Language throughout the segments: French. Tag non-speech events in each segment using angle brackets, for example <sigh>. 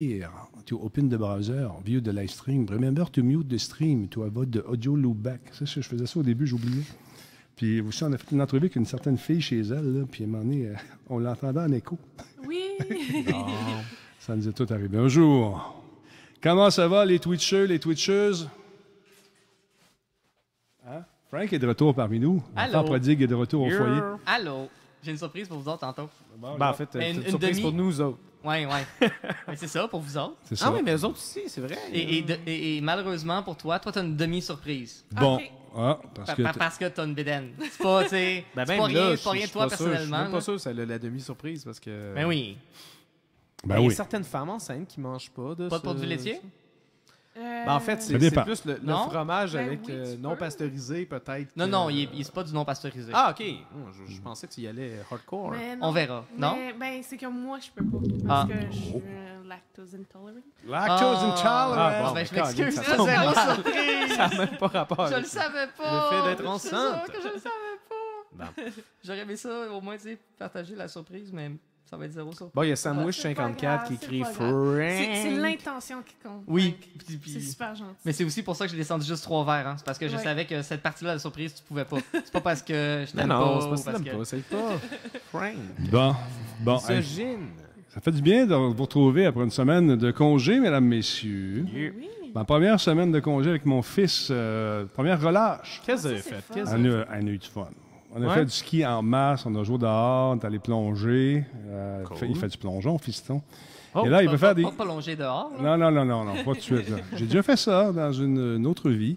here to open the browser, view the live stream. Remember to mute the stream to avoid the audio loopback. Ça, je faisais ça au début, j'oubliais. Puis aussi, on a fait une entrevue avec une certaine fille chez elle, puis à un moment donné, euh, on l'entendait en écho. Oui! <laughs> Ah, ça nous est tout arrivé. Bonjour! Comment ça va, les Twitchers, les Twitcheuses? Hein? Frank est de retour parmi nous. Allô? prodigue est de retour au foyer. Allô? J'ai une surprise pour vous autres tantôt. Bon, ben, en fait, ben, une, surprise pour nous autres. Oui, oui. <laughs> mais c'est ça pour vous autres. Ah ça. oui, mais les autres aussi, c'est vrai. Et, et, malheureusement pour toi, toi, t'as une demi-surprise. Ah, bon. Pas Ah, parce que. Parce que t'as une bédaine. C'est pas, tu sais, <laughs> Ben, c'est ben, pas rien, c'est pas rien de toi personnellement. Je suis pas sûr celle l'a- la demi-surprise parce que. Ben oui. Ben Il y a certaines femmes enceintes qui mangent pas de. Pas de du produits laitiers? Euh, ben, en fait, c'est plus le, fromage ben avec euh, non pasteurisé, peut-être. Non, non, euh, il n'est pas du non pasteurisé. Ah, OK. je, mm. pensais qu'il y allait hardcore. On verra. non? Ben, c'est que moi, je peux pas. Parce ah. que je oh. suis lactose intolerant. Lactose ah. intolerant! Ah, bon, ben, je m'excuse, ça n'a <laughs> même pas rapport. Je le savais pas. Le fait d'être enceinte. je le savais pas. <laughs> J'aurais aimé ça, au moins, partager la surprise, mais ça va être zéro ça. Bon, il y a sandwich 54 qui écrit C'est l'intention qui compte. Oui. C'est super gentil. Mais c'est aussi pour ça que j'ai descendu juste trois verres. Hein. C'est parce que je savais que cette partie-là de surprise, tu pouvais pas. C'est pas parce que je t'aime pas. Non, c'est pas parce que, que... C'est pas. Frank. Bon. Bon. Ça fait du bien de vous retrouver après une semaine de congé, mesdames, messieurs. Oui. Ma première semaine de congé avec mon fils, euh, première relâche. Qu'est-ce que vous avez ah, fait? Un, de eu du fun. On a fait du ski en masse, on a joué dehors, on est allé plonger. Euh, il fait du plongeon, fiston. Oh, et là, il peut faire des. Pas plonger dehors. Non, non, non, non, non, pas de suite. J'ai déjà fait ça dans une, autre vie.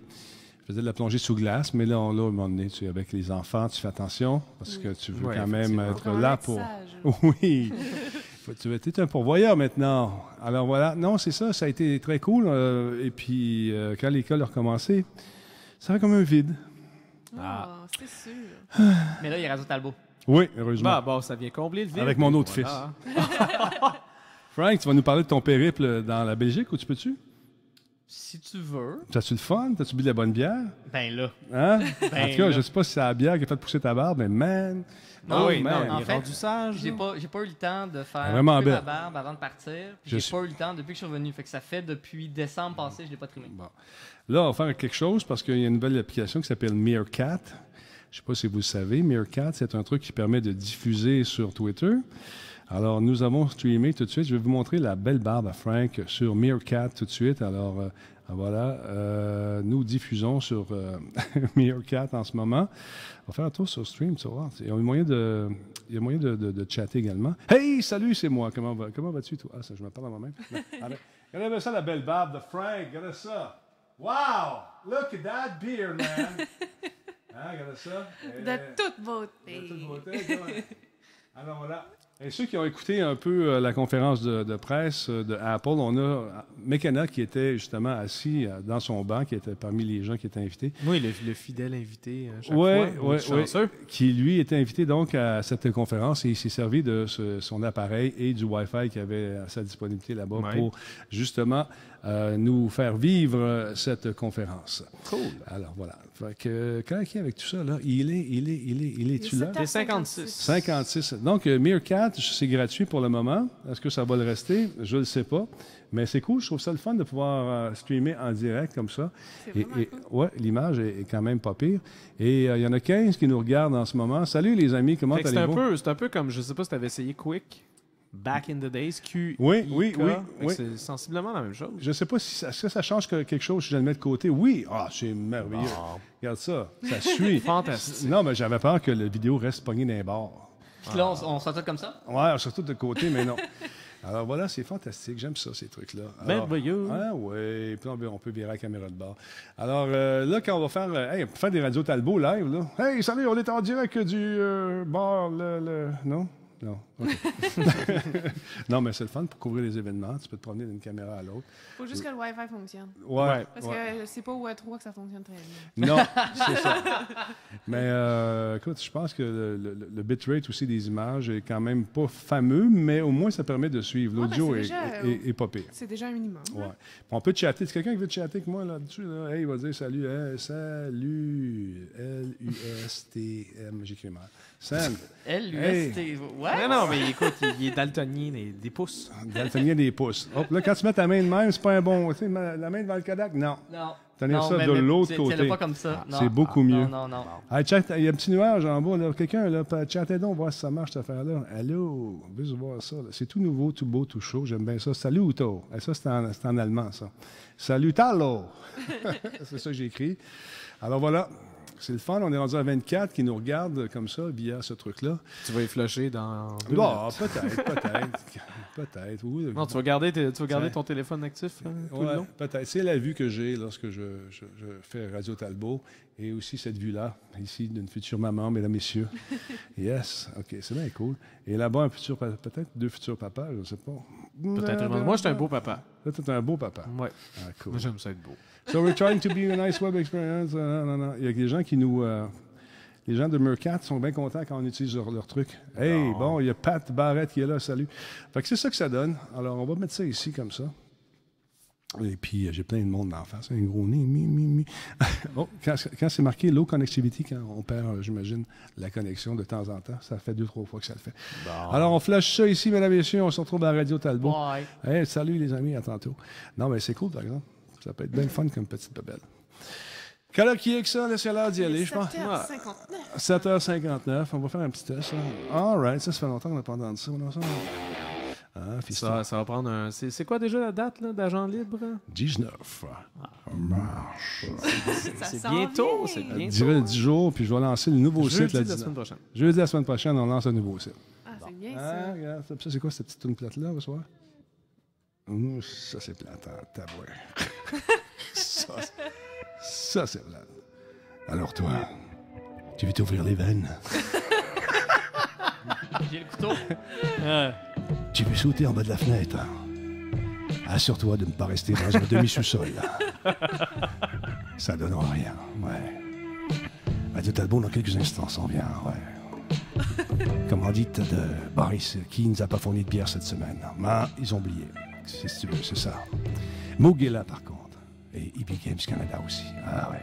Je faisais de la plongée sous glace, mais là, on l'a donné, tu es avec les enfants, tu fais attention parce que tu veux quand même être là pour. <laughs> oui. tu veux être un pourvoyeur maintenant. Alors voilà, non, c'est ça, ça a été très cool. Euh, et puis, euh, quand l'école a recommencé, ça fait comme un vide. Ah, ah. c'est sûr. Mais là, il rajoute Talbot. Oui, heureusement. Bah, bon, ça vient combler le vide. Avec mon autre fils. <laughs> Frank, tu vas nous parler de ton périple dans la Belgique, ou tu peux-tu? Si tu veux. T'as-tu le fun? T'as-tu bu de la bonne bière? Ben là. Hein? Ben en tout cas, je sais pas si c'est la bière qui a fait pousser ta barbe, mais man. Ah non, oui, non en fait, J'ai pas, eu le temps de faire vraiment barbe avant de partir. J'ai pas eu le temps depuis que je suis revenu. Fait que ça fait depuis décembre passé, je l'ai pas trimé. Bon. Là, on va faire quelque chose parce qu'il y a une nouvelle application qui s'appelle Meerkat. Je ne sais pas si vous savez, Meerkat, c'est un truc qui permet de diffuser sur Twitter. Alors, nous avons streamé tout de suite. Je vais vous montrer la belle barbe à Frank sur Meerkat tout de suite. Alors, euh, ah, voilà, euh, nous diffusons sur euh, <laughs> Meerkat en ce moment. On va faire un tour sur Stream, tu vois. Il y a moyen de, il y a moyen de, de, chatter également. Hey, salut, c'est moi. Comment, va, comment vas-tu, toi? Ah, ça, je me parle à moi-même. <laughs> Ah, ben, regardez ça, la belle barbe de Frank. Regardez ça. Wow! Look at that beard, man! <laughs> Hein, ça. de euh, toute beauté. De toute beauté. <laughs> Alors voilà. Et ceux qui ont écouté un peu euh, la conférence de, presse euh, de Apple, on a McKenna qui était justement assis dans son banc, qui était parmi les gens qui étaient invités. Oui, le, fidèle invité à hein, chaque ouais, fois, ouais, qui lui était invité donc à cette conférence et il s'est servi de son appareil et du Wi-Fi qui avait à sa disponibilité là-bas pour justement euh, nous faire vivre euh, cette conférence. Cool. Alors voilà. Fait que, quand est avec tout ça, là, il est, il est, il est, il est-tu là? 56. 56. Donc, euh, Meerkat, c'est gratuit pour le moment. Est-ce que ça va le rester? Je ne le sais pas. Mais c'est cool, je trouve ça le fun de pouvoir streamer en direct comme ça. Et, cool. ouais, l'image est, quand même pas pire. Et il y en a 15 qui nous regardent en ce moment. Salut les amis, comment allez-vous? C'est un, peu, comme, je ne sais pas si tu avais essayé Quick. Back in the Days, Q. Oui, oui, oui. C'est sensiblement la même chose. Je ne sais pas si ça, change quelque chose si je le mets de côté. Oui, ah, c'est merveilleux. Ah. Regarde ça, ça suit. <laughs> Fantastique. Non, mais j'avais peur que la vidéo reste pognée d'un bord. Puis là, on, on s'entend comme ça? Oui, on s'entend de côté, mais non. <laughs> Alors voilà, c'est fantastique. J'aime ça, ces trucs-là. Merveilleux. Ah oui. Puis on, on peut virer la caméra de bord. Alors euh, là, quand on va faire, euh, faire des radios Talbot live, Hey, salut, on est en direct du euh, bar, le, le, non? Non. <laughs> non, mais c'est le fun pour couvrir les événements. Tu peux te promener d'une caméra à l'autre. Il faut juste que le Wi-Fi fonctionne. Ouais. Parce que que c'est pas où w 3 que ça fonctionne très bien. Non, <laughs> c'est ça. Mais euh, écoute, je pense que le, bitrate aussi des images est quand même pas fameux, mais au moins ça permet de suivre. L'audio ben, est, est, pas pire. C'est déjà un minimum. Ouais. On peut chatter. Si quelqu'un qui veut chatter avec moi là-dessus. Là? Hey, il va dire salut, euh, salut, L-U-S-T-M. J'écris mal. Sam. lui Hey. Ouais. Non, non, mais écoute, il est daltonien des, pouces. Ah, daltonien des pouces. Hop, là, quand tu mets ta main de même, c'est pas un bon. Tu sais, la main devant le cadavre, non. Non. Tenez ça de l'autre côté. pas comme ça. Ah, c'est beaucoup ah, mieux. Non, non, non. il y a un petit nuage en bas. Quelqu'un, là, chattez donc, voir si ça marche, cette affaire-là. Allô, veux voir ça. C'est tout nouveau, tout beau, tout chaud. J'aime bien ça. Salut, Uto. Et ça, c'est en, en allemand, ça. Salut, Talo. <laughs> c'est ça que j'ai écrit. Alors voilà. C'est le fun. On est rendu à 24 qui nous regarde comme ça via ce truc-là. Tu vas y flusher dans. Deux bon, bah, <laughs> peut-être, peut-être. peut-être, Non, tu vas garder, tu ton téléphone actif hein, tout le long? Peut-être. C'est la vue que j'ai lorsque je, fais Radio Talbot et aussi cette vue-là, ici, d'une future maman, mesdames, messieurs. <laughs> yes, OK, c'est bien cool. Et là-bas, un futur, peut-être deux futurs papas, je ne sais pas. Peut-être. Moi, j'étais un beau papa. tu es un beau papa. Oui. cool. J'aime ça être beau. So we're trying to be a nice web experience. Euh, non, non, non. Il y a des gens qui nous. Euh, les gens de Mercat sont bien contents quand on utilise leur, truc. Hey, bon, il y a Pat Barrette qui est là, salut. Fait que c'est ça que ça donne. Alors, on va mettre ça ici comme ça. Et puis, euh, j'ai plein de monde en face, un gros nez, mi, mi, mi. Bon, <laughs> oh, quand, c'est marqué low connectivity, quand on perd, j'imagine, la connexion de temps en temps, ça fait deux, trois fois que ça le fait. Alors, on flash ça ici, mesdames et messieurs, on se retrouve à Radio Talbot. Hey, salut les amis, à tantôt. Non, mais c'est cool, par exemple. Ça peut être bien fun comme petite babelle. Quelle heure qui est que ça? le l'heure d'y aller, je pense. 7h59. 7h59. On va faire un petit test. All right. Ça, ça fait longtemps qu'on n'a pas entendu ça. ça, ah, ça, va prendre un. C'est, quoi déjà la date d'agent libre? 19. Ah. c'est, bientôt. C'est bientôt. Durée hein. 10 jours, puis je vais lancer le nouveau Jeudi site. Jeudi la semaine prochaine. Jeudi la semaine prochaine, on lance un nouveau site. Ah, c'est bien ah, ça. ça, c'est quoi cette petite tune plate-là, ce soir? ça, c'est plate, tabouin. <laughs> ça, ça c'est plate. Alors, toi, tu veux t'ouvrir les veines? <laughs> J'ai le couteau. Tu veux sauter en bas de la fenêtre? Hein? Assure-toi de ne pas rester dans un demi-sous-sol. <laughs> ça donnera rien, ouais. Bah, tout à bon dans quelques instants, sans vient ouais. Comment dit de Boris, qui nous a pas fourni de bière cette semaine? Ben, ils ont oublié si tu veux, c'est ça. Moog par contre. Et EB Games Canada aussi. Ah ouais.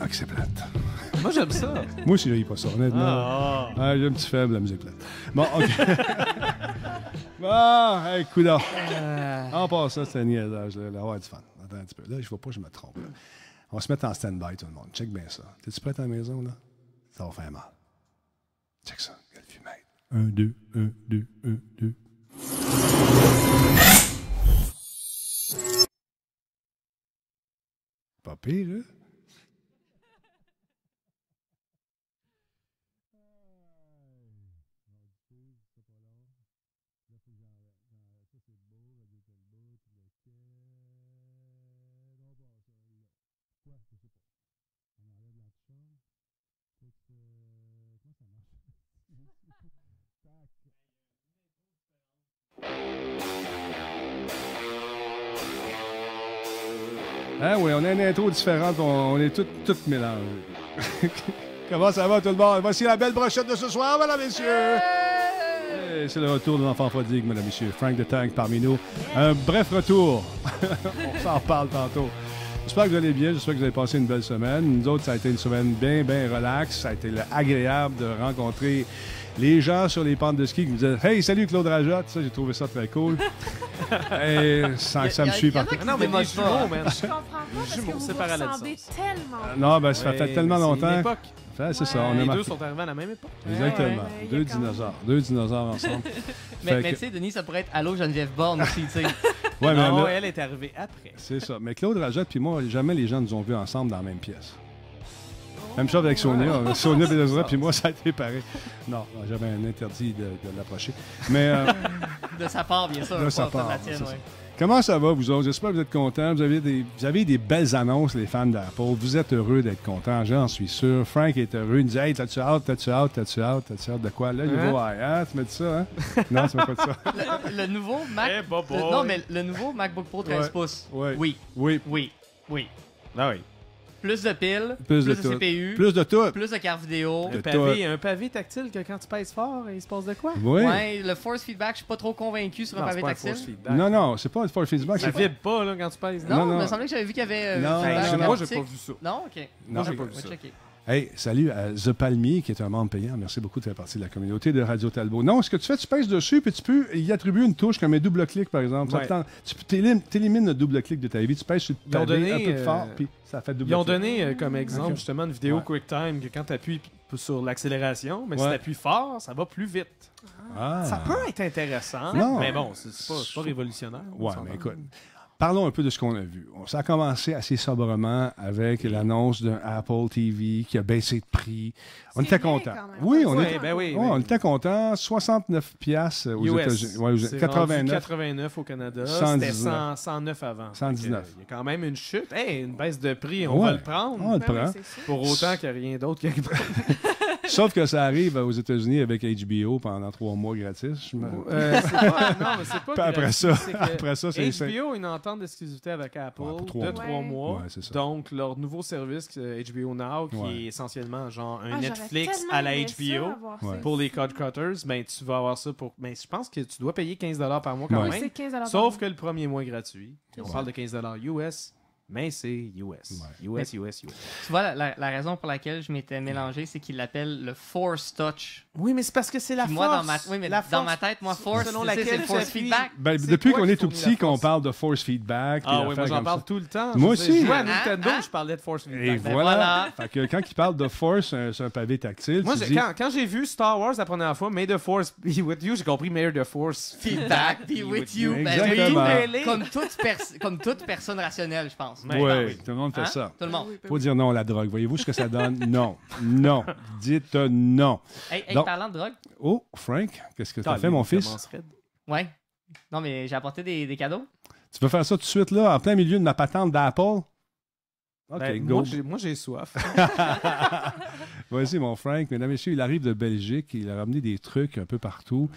Ah, plate. Moi, j'aime ça. Moi aussi, j'ai pas ça, honnêtement. Ah, oh. j'ai un petit faible la musique plate. Bon, OK. <laughs> bon, écoute-moi. Euh... En passant, c'est un niaisage. Là, ouais, du fun. Attends un petit peu. Là, je vois pas, je me trompe. On va se mettre en stand-by, tout le monde. Check bien ça. T'es-tu prêt à la maison, là? Ça va faire mal. Check ça. 1, 2, 1, 2, 1, 2. Hein, oui, on a une intro différente, on, est tous tout mélangés. <laughs> Comment ça va tout le monde? Voici la belle brochette de ce soir, mesdames, messieurs! c'est le retour de l'enfant prodigue, mesdames, messieurs. Frank de Tank parmi nous. Un bref retour. <laughs> on s'en parle tantôt. J'espère que vous allez bien, j'espère que vous avez passé une belle semaine. Nous autres, ça a été une semaine bien, bien relaxe. Ça a été agréable de rencontrer les gens sur les pentes de ski qui me disaient Hey, salut Claude Rajotte. Ça, j'ai trouvé ça très cool sans <laughs> que ça me suive. par Non, mais les jumeaux, Je comprends pas parce que vous vous tellement. Non, ben, ça fait tellement longtemps. Ouais, c'est ça, on les deux sont arrivés à la même époque. Exactement. deux dinosaures. Deux dinosaures ensemble. <laughs> mais, mais tu sais, Denis, ça pourrait être Allô Geneviève Borne aussi, tu sais. ouais, mais elle, est arrivée après. C'est ça. Mais Claude Rajotte puis moi, jamais les gens nous ont vus ensemble dans la même pièce. Même chose avec Sonia. <laughs> Sonia Benazra, puis moi, ça a été pareil. Non, j'avais un interdit de, l'approcher. Mais. Euh, <laughs> de sa part, bien sûr. De sa part. Comment ça va, vous autres? J'espère que vous êtes contents. Vous avez, des, vous avez des belles annonces, les fans d'Apple. Vous êtes heureux d'être contents, j'en suis sûr. Frank est heureux. Il nous dit Hey, t'as-tu hâte, t'as-tu hâte, t'as-tu hâte, t'as-tu hâte de quoi? Là, il hein? nouveau ah, tu mets ça, hein? non, c'est pas ça. <laughs> Le, nouveau Mac. Eh, non, mais le nouveau MacBook Pro 13 pouces. Oui. Oui. Oui. Oui. Ah oui plus de piles, plus, de, CPU, plus de tout, plus de carte vidéo. Un pavé, tactile que quand tu pèses fort, il se passe de quoi Oui. Ouais, le force feedback, je suis pas trop convaincu sur un pavé tactile. Non, non, c'est pas un force feedback. Ça vibre pas là quand tu pèses. Non, il me semblait que j'avais vu qu'il y avait. Euh, non, moi j'ai pas vu ça. Non, ok. Non, j'ai pas vu ça. Hey, salut à The Palmier, qui est un membre payant. Merci beaucoup de faire partie de la communauté de Radio Talbot. Non, ce que tu fais, tu pèses dessus, puis tu peux y attribuer une touche comme un double-clic, par exemple. tu élimines le double-clic de ta vie, tu pèses sur ta un peu fort, euh, puis ça fait double Ils ont donné, euh, comme exemple, justement, une vidéo QuickTime que quand tu appuies sur l'accélération, mais si tu appuies fort, ça va plus vite. Ah. Ça peut être intéressant, mais bon, c'est pas, pas révolutionnaire. Ouais, mais écoute... Parlons un peu de ce qu'on a vu. Ça a commencé assez sobrement avec l'annonce d'un Apple TV qui a baissé de prix. On était content. Oui, on, oui, était content. 69 pièces aux États-Unis. 89. 89 au Canada. C'était 109 avant. 119. Il y a quand même une chute. une baisse de prix. On va le prendre. On le ben prend. Pour autant qu'il n'y a rien d'autre qui <laughs> Sauf que ça arrive aux États-Unis avec HBO pendant trois mois gratis. non, mais c'est pas. Après ça, après ça, HBO, une entente d'exclusivité avec Apple de trois, mois. donc, leur nouveau service HBO Now, qui est essentiellement genre un ah, Netflix à la HBO pour les code cutters, ben, tu vas avoir ça pour. Ben, je pense que tu dois payer 15 par mois quand même. 15 Sauf que le premier mois est gratuit. On parle de 15 US mais c'est US. US, US, US. Tu vois, la, raison pour laquelle je m'étais mélangé, c'est qu'il l'appelle le force touch. Oui, mais c'est parce que c'est la force. dans ma, oui, mais dans ma tête, moi, force, selon laquelle ben, c'est force feedback. depuis qu'on est tout petit, qu'on parle de force feedback. Ah oui, moi, j'en parle tout le temps. Moi aussi. moi, à ah, ah. je parlais de force feedback. Et voilà. Ben, quand il parle de force, c'est euh, un pavé tactile. quand, quand j'ai vu Star Wars la première fois, May the Force be with you, j'ai compris May the Force feedback be with you. Ben, comme toute personne rationnelle, je pense. Oui, tout le monde fait hein? ça. Tout le monde. Faut dire non à la drogue. Voyez-vous ce que ça donne? <laughs> non. Non. Dites non. Hey, de drogue. Oh, Frank, qu'est-ce que tu as fait, mon fils? Oui, Non, mais j'ai apporté des, cadeaux. Tu peux faire ça tout de suite, là, en plein milieu de ma patente d'Apple? OK, ben, go. Moi, j'ai soif. <laughs> Voici mon Frank. Mesdames et messieurs, il arrive de Belgique. Il a ramené des trucs un peu partout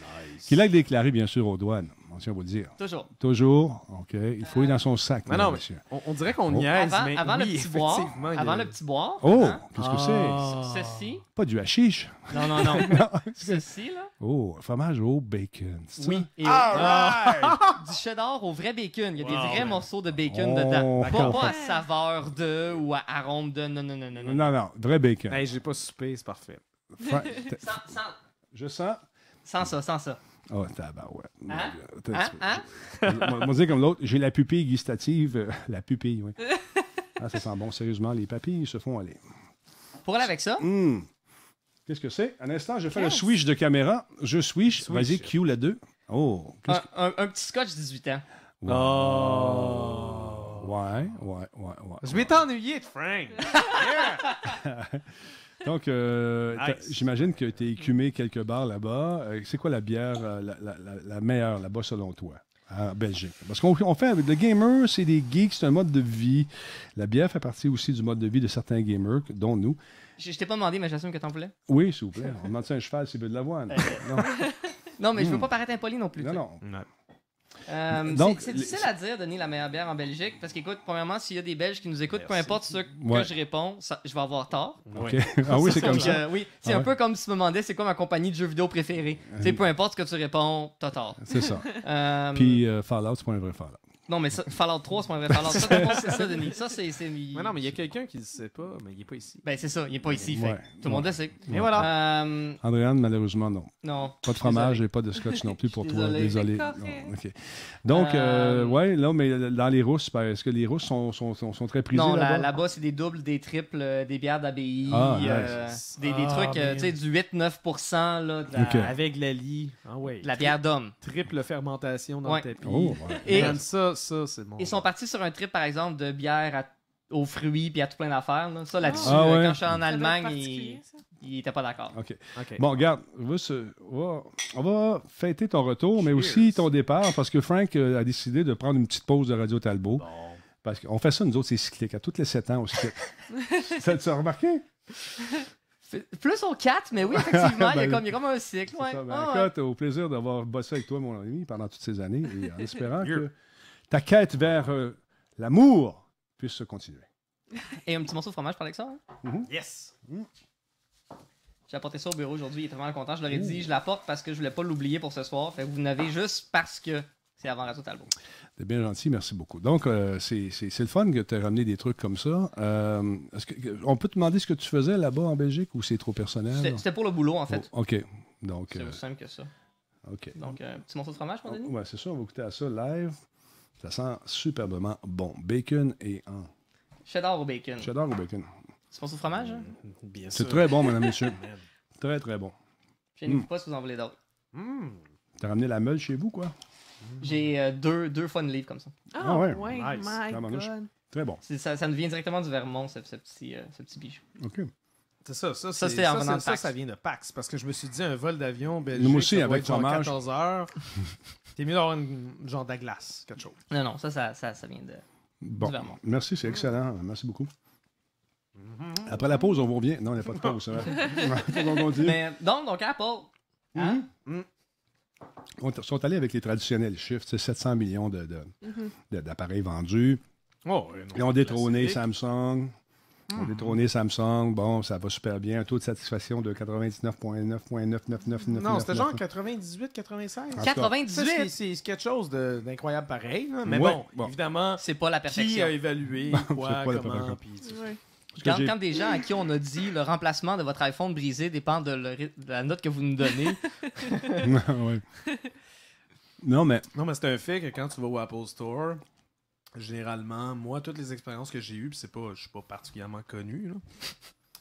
qu'il a déclaré, bien sûr, aux douanes à dire. Toujours. Toujours, OK. Il faut euh, aller dans son sac, mais non, monsieur. On, dirait qu'on Oh. Avant, le petit bois. a- avant le petit bois. Oh, hein? qu'est-ce que c'est? Ah. ceci, Pas du hashish. non, non, non, <laughs> ceci, là, Oh, fromage au bacon. oui, et ah. du cheddar au vrai bacon. Il y a des vrais morceaux de bacon dedans. Oh. Pas, pas à saveur de ou à arôme de, non, non, non, non, non. Non, vrai bacon. Hey, j'ai pas soupé, c'est parfait. <laughs> Je sens. sans ça, sans ça. Ah, tabarouette. Hein? Hein? Hein? On comme l'autre, j'ai la pupille gustative, euh, <laughs> la pupille, oui. <laughs> ah, ça sent bon, sérieusement, les papilles se font aller. Pour aller avec ça? Hmm. Qu'est-ce que c'est? Un instant, je fais le switch de caméra. Je switch. Vas-y, cue la 2. Oh. Un, petit scotch 18 ans. Oh. Ouais, ouais, ouais, ouais. Je m'étais ennuyé de Frank. <laughs> Donc, euh, j'imagine que tu as écumé quelques bars là-bas. Euh, c'est quoi la bière euh, la, meilleure là-bas selon toi? En Belgique. Parce qu'on fait avec le gamer, c'est des geeks, c'est un mode de vie. La bière fait partie aussi du mode de vie de certains gamers, dont nous. Je, t'ai pas demandé, mais j'assume que t'en voulais. Oui, s'il vous plaît. On demande ça un cheval s'il veut de l'avoine. non. <laughs> non, mais je veux hmm. pas paraître impoli non plus. non. non. Euh, euh, c'est difficile à dire, Denis, la meilleure bière en Belgique, parce qu'écoute, premièrement, s'il y a des Belges qui nous écoutent, peu importe ce que je réponds, je vais avoir tort. <laughs> ah oui, c'est comme oui, ah c'est un peu comme si tu me demandais c'est quoi ma compagnie de jeux vidéo préférée. Ah tu sais, peu importe ce que tu réponds, t'as tort. C'est ça. <laughs> Euh, Puis Fallout, c'est pas un vrai Fallout. Non, mais ça, Fallout 3, c'est pas vrai. Fallout c'est ça, Denis. Ça, c'est. Mais non, mais il y a quelqu'un qui ne sait pas, mais il n'est pas ici. Ben, c'est ça, il n'est pas ici. Tout le monde le sait. Et voilà. Euh... Andréane, malheureusement, non. Non. Pas de fromage et pas de scotch non plus pour toi. Désolé. Donc, euh... euh ouais, là, mais dans les rousses, ben, est-ce que les rousses sont, sont, sont, très prisées? Non, là-bas, c'est des doubles, des triples, euh, des bières d'abbaye, ah, euh, des, des ah, trucs, tu sais, du 8-9% là, avec la lit. Ah, ouais. la bière d'homme. Triple fermentation dans le tapis. Oh, et ça, ils sont partis sur un trip, par exemple, de bière aux fruits puis à tout plein d'affaires. Ça, là-dessus, ah, quand je suis en Allemagne, il... n'étaient pas d'accord. Bon, regarde, on va, fêter ton retour, mais aussi ton départ, parce que Frank euh, a décidé de prendre une petite pause de Radio Talbot. Parce qu'on fait ça, nous autres, c'est cyclique. À toutes les 7 ans, on cyclique. <laughs> ça, tu as remarqué? Plus aux 4, mais oui, effectivement, il, y a <laughs> ben, comme, un cycle. Ben, au plaisir d'avoir bossé avec toi, mon ami, pendant toutes ces années, en espérant <laughs> que ta quête vers euh, l'amour puisse se continuer. Et un petit morceau de fromage par Alexandre? Mhm. Yes! Mhm. J'ai apporté ça au bureau aujourd'hui, il est vraiment content. Je leur ai dit, je l'apporte parce que je voulais pas l'oublier pour ce soir. vous n'avez juste parce que c'est avant Radio Talbot. T'es bien gentil, merci beaucoup. Donc, euh, c'est le fun que tu as ramené des trucs comme ça. Euh, on peut te demander ce que tu faisais là-bas en Belgique ou c'est trop personnel? C'était pour le boulot, en fait. Oh, OK. Donc. C'est simple que ça. OK. Donc, un petit morceau de fromage, pour oh, Denis? Oui, c'est ça, on va écouter à ça live. Ça sent superbement bon. Bacon et en. J'adore au bacon. J'adore au bacon. C'est pour ce fromage? Hein? Mm, bien sûr. C'est très bon, madame, <laughs> monsieur. très, très bon. Je ne sais pas si vous en voulez d'autres. Mm. T'as ramené la meule chez vous, quoi? Mm. J'ai euh, deux, deux fois une livre comme ça. ah, ah ouais. ouais nice. Très bon. Ça, ça, me vient directement du Vermont, ce, petit, euh, ce petit bijou. OK. C'est ça, ça, ça, ça, ça, ça, vient de PAX. Parce que je me suis dit, un vol d'avion, belge, Moi aussi, avec fromage. 14 heures. <laughs> T'es mieux d'avoir une genre de glace, quelque chose. Non, non, ça, ça, ça, vient de. Bon. Merci, c'est excellent. Merci beaucoup. Après la pause, on vous revient. Non, il n'y a pas de pause. Hein. <laughs> Mais, donc, donc, Apple. Hein? Mhm. On sont allés avec les traditionnels chiffres, c'est 700 millions mhm. d'appareils de, vendus. Oh, Ils ont détrôné Samsung, on a détrôné Samsung, bon, ça va super bien. Un taux de satisfaction de 99,99999. Non, c'était genre 98, 96. 98! C'est quelque chose d'incroyable pareil. Mais bon, évidemment, c'est pas la perfection. Qui a évalué quoi, comment, Quand, des gens à qui on a dit le remplacement de votre iPhone brisé dépend de, la note que vous nous donnez. non, mais. Non, mais c'est un fait que quand tu vas au Apple Store, Généralement, moi, toutes les expériences que j'ai eues, c'est pas, je suis pas particulièrement connu, là.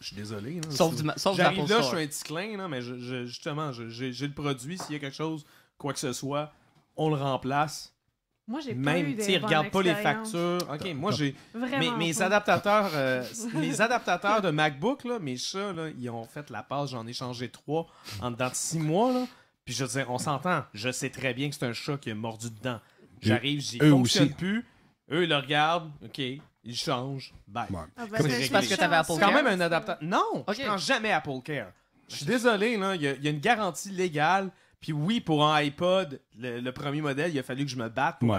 Je suis désolé. Là, sauf sauf J'arrive là, je suis un petit clin, mais je, justement, j'ai le produit. S'il y a quelque chose, quoi que ce soit, on le remplace. Moi, j'ai Même, tu regarde pas les factures. OK, moi, j'ai... Mes, adaptateurs, euh, les <laughs> adaptateurs de MacBook, là, mes chats, là, ils ont fait la passe. J'en ai changé trois en dedans de six mois, Puis je disais on s'entend. Je sais très bien que c'est un chat qui a mordu dedans. J'arrive, j'y fonctionne plus. Eux, ils le regardent, OK, ils changent, bye. Ah, ben, c'est quand même un adaptateur. Non, je prends jamais Apple Care. Je suis désolé, il y, a une garantie légale. Puis oui, pour un iPod, le, premier modèle, il a fallu que je me batte pour,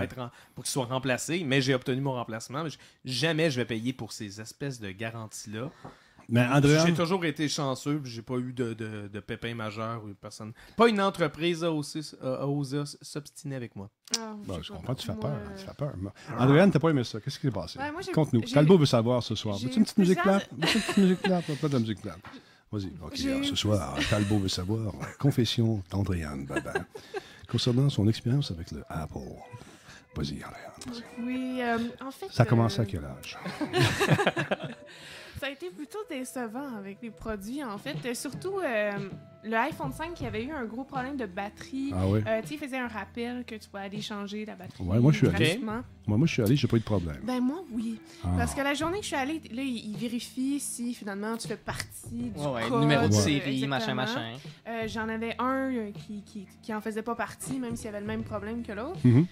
pour qu'il soit remplacé, mais j'ai obtenu mon remplacement. jamais je vais payer pour ces espèces de garanties-là. J'ai toujours été chanceux, j'ai pas eu de, de, de pépin majeur ou personne. Pas une entreprise a, osé, s'obstiner avec moi. Ah, bon, je comprends, tu fais peur. Moi... Euh, tu fais peur. Ah. t'as pas aimé ça. Qu'est-ce qui s'est passé? Ben, ouais, nous Talbot veut savoir ce soir. Veux-tu une petite musique plate? veux une petite musique plate? Pas de musique plate. Vas-y. OK, ce soir, Talbot veut savoir. Confession d'Andréane Babin. Concernant son expérience avec le Apple. Vas-y, Andréane. oui, euh, en fait. Ça a commencé euh, à quel âge? <laughs> <laughs> Ça a été plutôt décevant avec les produits, en fait. Euh, surtout euh, le iPhone 5 qui avait eu un gros problème de batterie. Ah euh, il faisait un rappel que tu pouvais aller changer la batterie. Ouais, moi, je suis allé. Moi, moi, je suis allé, j'ai pas eu de problème. Ben, moi, oui. Ah. Parce que la journée que je suis allée, là, ils il vérifient si finalement tu fais partie du. code, numéro de série, machin, machin. J'en avais un qui, qui, qui, en faisait pas partie, même s'il y avait le même problème que l'autre. Mhm.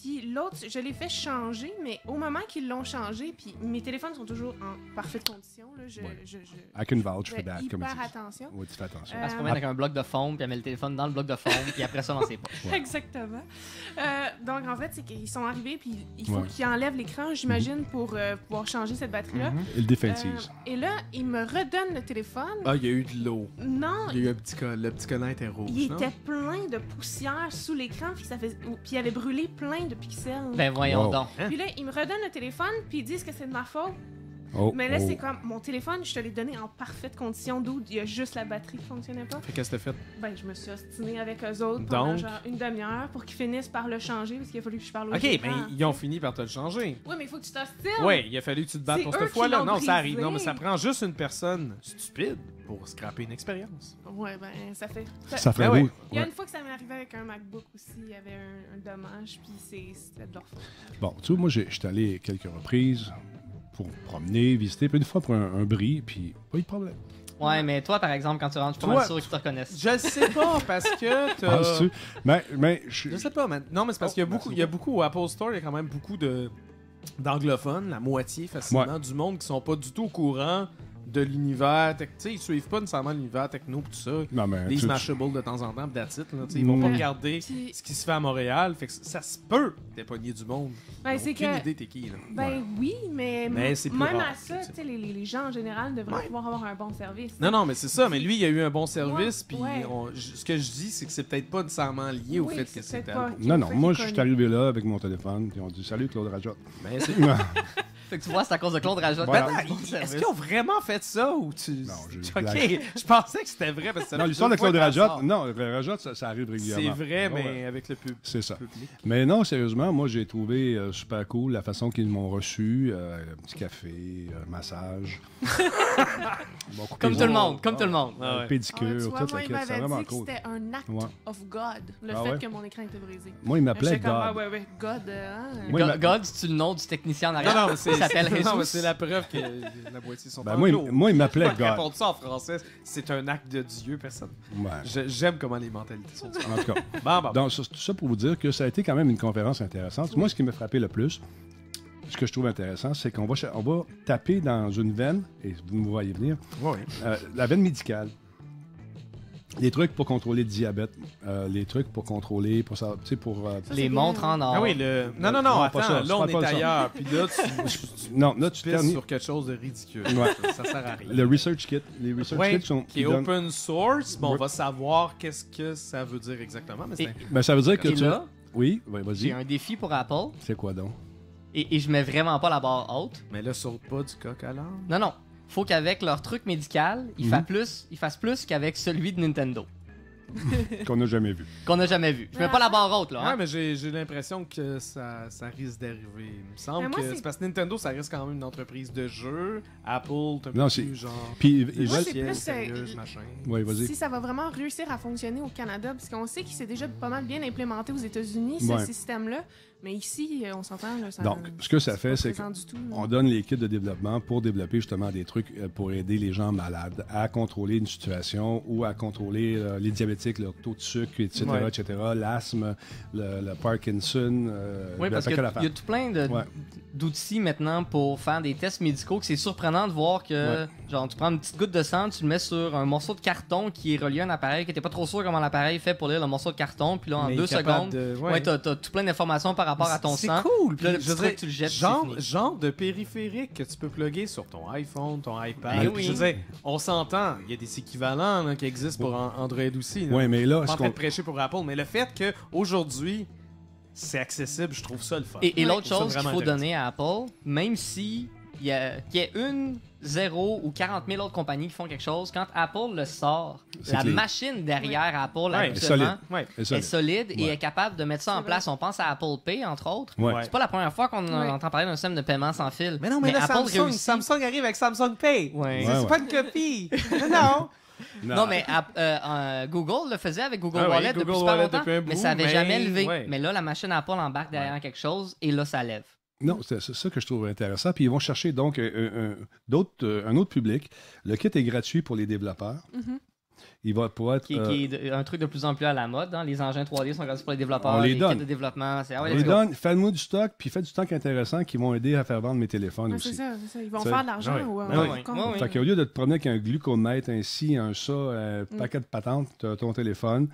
puis l'autre, je l'ai fait changer, mais au moment qu'ils l'ont changé, puis mes téléphones sont toujours en parfaite Là, je, ouais. je, je, Comme attention. Oui, tu fais attention. Elle se promène avec un bloc de fond puis elle met le téléphone dans le bloc de fond puis après ça dans ses poches. pas <laughs> Exactement. Euh, donc, en fait, ils sont arrivés, puis il faut qu'ils enlèvent l'écran, j'imagine, pour euh, pouvoir changer cette batterie-là. Et mm-hmm. le euh, et là, ils me redonnent le téléphone. Ah, il y a eu de l'eau. Non. Il y a eu un petit col, le petit collant était rouge. Il était plein de poussière sous l'écran, puis, ça fait... puis il avait brûlé plein de pixels. Ben voyons donc. Puis là, ils me redonnent le téléphone, puis ils disent que c'est de ma faute. Oh, mais là, c'est oh. comme mon téléphone, je te l'ai donné en parfaite condition, d'où il y a juste la batterie qui fonctionnait pas. qu'est-ce que t'as fait? Ben, je me suis ostinée avec eux autres pendant genre une demi-heure pour qu'ils finissent par le changer, parce qu'il a fallu que je parle au Ok, mais ben, ils ont fini par te le changer. Oui, mais il faut que tu t'ostines. Oui, il a fallu que tu te battes pour cette fois-là. Non, ça arrive. Non, mais ça prend juste une personne stupide pour scraper une expérience. Ouais, ben, ça fait. ça- fait ben Il y a une fois que ça m'est arrivé avec un MacBook aussi, il y avait un, dommage, puis c'est- c'était de Bon, tu vois, moi, j'étais allé quelques reprises pour promener, visiter, puis une fois pour un, un bris, puis pas de problème. Ouais, mais toi, par exemple, quand tu rentres, je suis pas mal sûr qu'ils te reconnaissent. Je sais pas, parce que. Mais, <laughs> ben, ben, je... sais pas, mais... Non, mais c'est parce oh, qu'il y a beaucoup. Il y beaucoup. Au Apple Store, il y a quand même beaucoup de d'anglophones, la moitié facilement du monde qui sont pas du tout au courant de l'univers. Tu sais, ils suivent pas nécessairement l'univers techno tout ça. Non, les de temps en temps, that's it, là, Ils vont pas regarder ce qui se fait à Montréal. Fait que ça se peut t'es pogné du monde. Ben, c'est aucune que... idée t'es qui. Là. Ben oui, mais, mais même à ça, les, les, gens en général devraient pouvoir avoir un bon service. Non, non, mais c'est ça. Mais lui, il a eu un bon service. Puis ce que je dis, c'est que c'est peut-être pas nécessairement lié au fait que c'était. Non, non, moi, je suis arrivé là avec mon téléphone. Puis on dit Salut Claude Rajotte. Ben, c'est. <laughs> Fait que tu vois, c'est à cause de Claude Rajotte. Est-ce qu'ils ont vraiment fait fait ça ou tu. Non, j'ai Ok, je pensais que c'était vrai. Parce que non, l'histoire de Claude Rajot, non, Rajot, ça, arrive régulièrement. C'est vrai, ah mais avec le public. C'est ça. Public. Mais non, sérieusement, moi, j'ai trouvé euh, super cool la façon qu'ils m'ont reçu. Euh, un petit café, un massage. <laughs> comme tout le ah monde, comme tout le monde. Ah, Pédicure, ah, tout moi, il m'avait c'était un acte of God, le ah fait que mon écran était brisé. Moi, il m'appelait God. ouais, ouais, God. Euh, hein? God, c'est le nom du technicien en arrière. Non, non, c'est la preuve que <laughs> la boîte sont ben, moi, moi, il m'appelait God. Répondre ça en français, c'est un acte de Dieu, personne. J'aime comment les mentalités sont En tout cas, <laughs> bon, bon, tout ça pour vous dire que ça a été quand même une conférence intéressante. Moi, ce qui m'a frappé le plus, ce que je trouve intéressant, c'est qu'on va, on va taper dans une veine, et vous me voyez venir, oui. Euh, la veine médicale. Les trucs pour contrôler le diabète, euh, les trucs pour contrôler, pour ça, tu sais, pour. Euh, les montres en or. Ah oui, le. Non, non, non, attends, là on est ailleurs. Puis là, tu. <laughs> non, là tu termines. sur quelque chose de ridicule. Ça, ça sert à rien. Le Research Kit. Les Research Kits sont. Qui est open source. Bon, on va savoir qu'est-ce que ça veut dire exactement. Mais, ben, ça veut dire que tu. Là, oui, vas-y. J'ai un défi pour Apple. C'est quoi donc? Et, et, je mets vraiment pas la barre haute. Mais là, saute pas du coq à l'âne. Non, non faut qu'avec leur truc médical, ils, mhm. fassent plus, ils fassent plus qu'avec celui de Nintendo. <laughs> Qu'on n'a jamais vu. Qu'on n'a jamais vu. Je mets pas la barre haute, là. Hein. mais j'ai l'impression que ça, ça risque d'arriver. Il me semble que c'est- parce que Nintendo, ça risque quand même une entreprise de jeux. Apple, t'as plus genre. Puis Moi, c'est plus, euh, Ouais, si ça va vraiment réussir à fonctionner au Canada, parce qu'on sait qu'il s'est déjà pas mal bien implémenté aux États-Unis, ce système-là. Mais ici, euh, on s'entend. Donc, ce que ça fait, c'est qu'on donne l'équipe de développement pour développer justement des trucs euh, pour aider les gens malades à contrôler une situation ou à contrôler euh, les diabétiques, le taux de sucre, etc., etc., l'asthme, le, Parkinson. oui, parce qu'il y, a tout plein d'outils maintenant pour faire des tests médicaux que c'est surprenant de voir que, genre, tu prends une petite goutte de sang, tu le mets sur un morceau de carton qui est relié à un appareil qui était pas trop sûr comment l'appareil fait pour lire le morceau de carton, puis là, en deux secondes, as tout plein d'informations par c'est cool. Puis, je tu le Genre, genre de périphérique que tu peux plugger sur ton iPhone, ton iPad. Ben je veux on s'entend. Il y a des équivalents qui existent pour Android aussi. Oui, mais là, je suis pas prêcher pour Apple. Mais le fait qu'aujourd'hui, c'est accessible, je trouve ça le fun. Et, l'autre chose qu'il faut donner à Apple, même si il y, a, y a une zéro ou 40 000 autres compagnies qui font quelque chose. Quand Apple le sort, la machine derrière Apple est solide, est solide, et est capable de mettre ça en place. On pense à Apple Pay, entre autres. C'est pas la première fois qu'on entend parler d'un système de paiement sans fil. Mais non, mais, Apple Samsung, Samsung arrive avec Samsung Pay. C'est pas une copie. <laughs> non, non. mais euh, euh, Google le faisait avec Google ah Wallet depuis Wallet pas longtemps, mais ça n'avait jamais levé. Mais là, la machine Apple embarque derrière quelque chose et là, ça lève. Non, c'est ça que je trouve intéressant. Puis ils vont chercher donc euh, euh, euh, un, autre public. Le kit est gratuit pour les développeurs. Mm-hmm. Il va pouvoir être, qui, un truc de plus en plus à la mode. Hein. Les engins 3D sont gratuits pour les développeurs. On les, donne. développement, ah on les donne. Fais-moi du stock, puis fais du stock intéressant qui vont aider à faire vendre mes téléphones ah, aussi. C'est ça, c'est ça. Ils vont faire de l'argent. Ou, oui. lieu de te promener avec un glucomètre ainsi, un ça, un mm. paquet de patentes, ton téléphone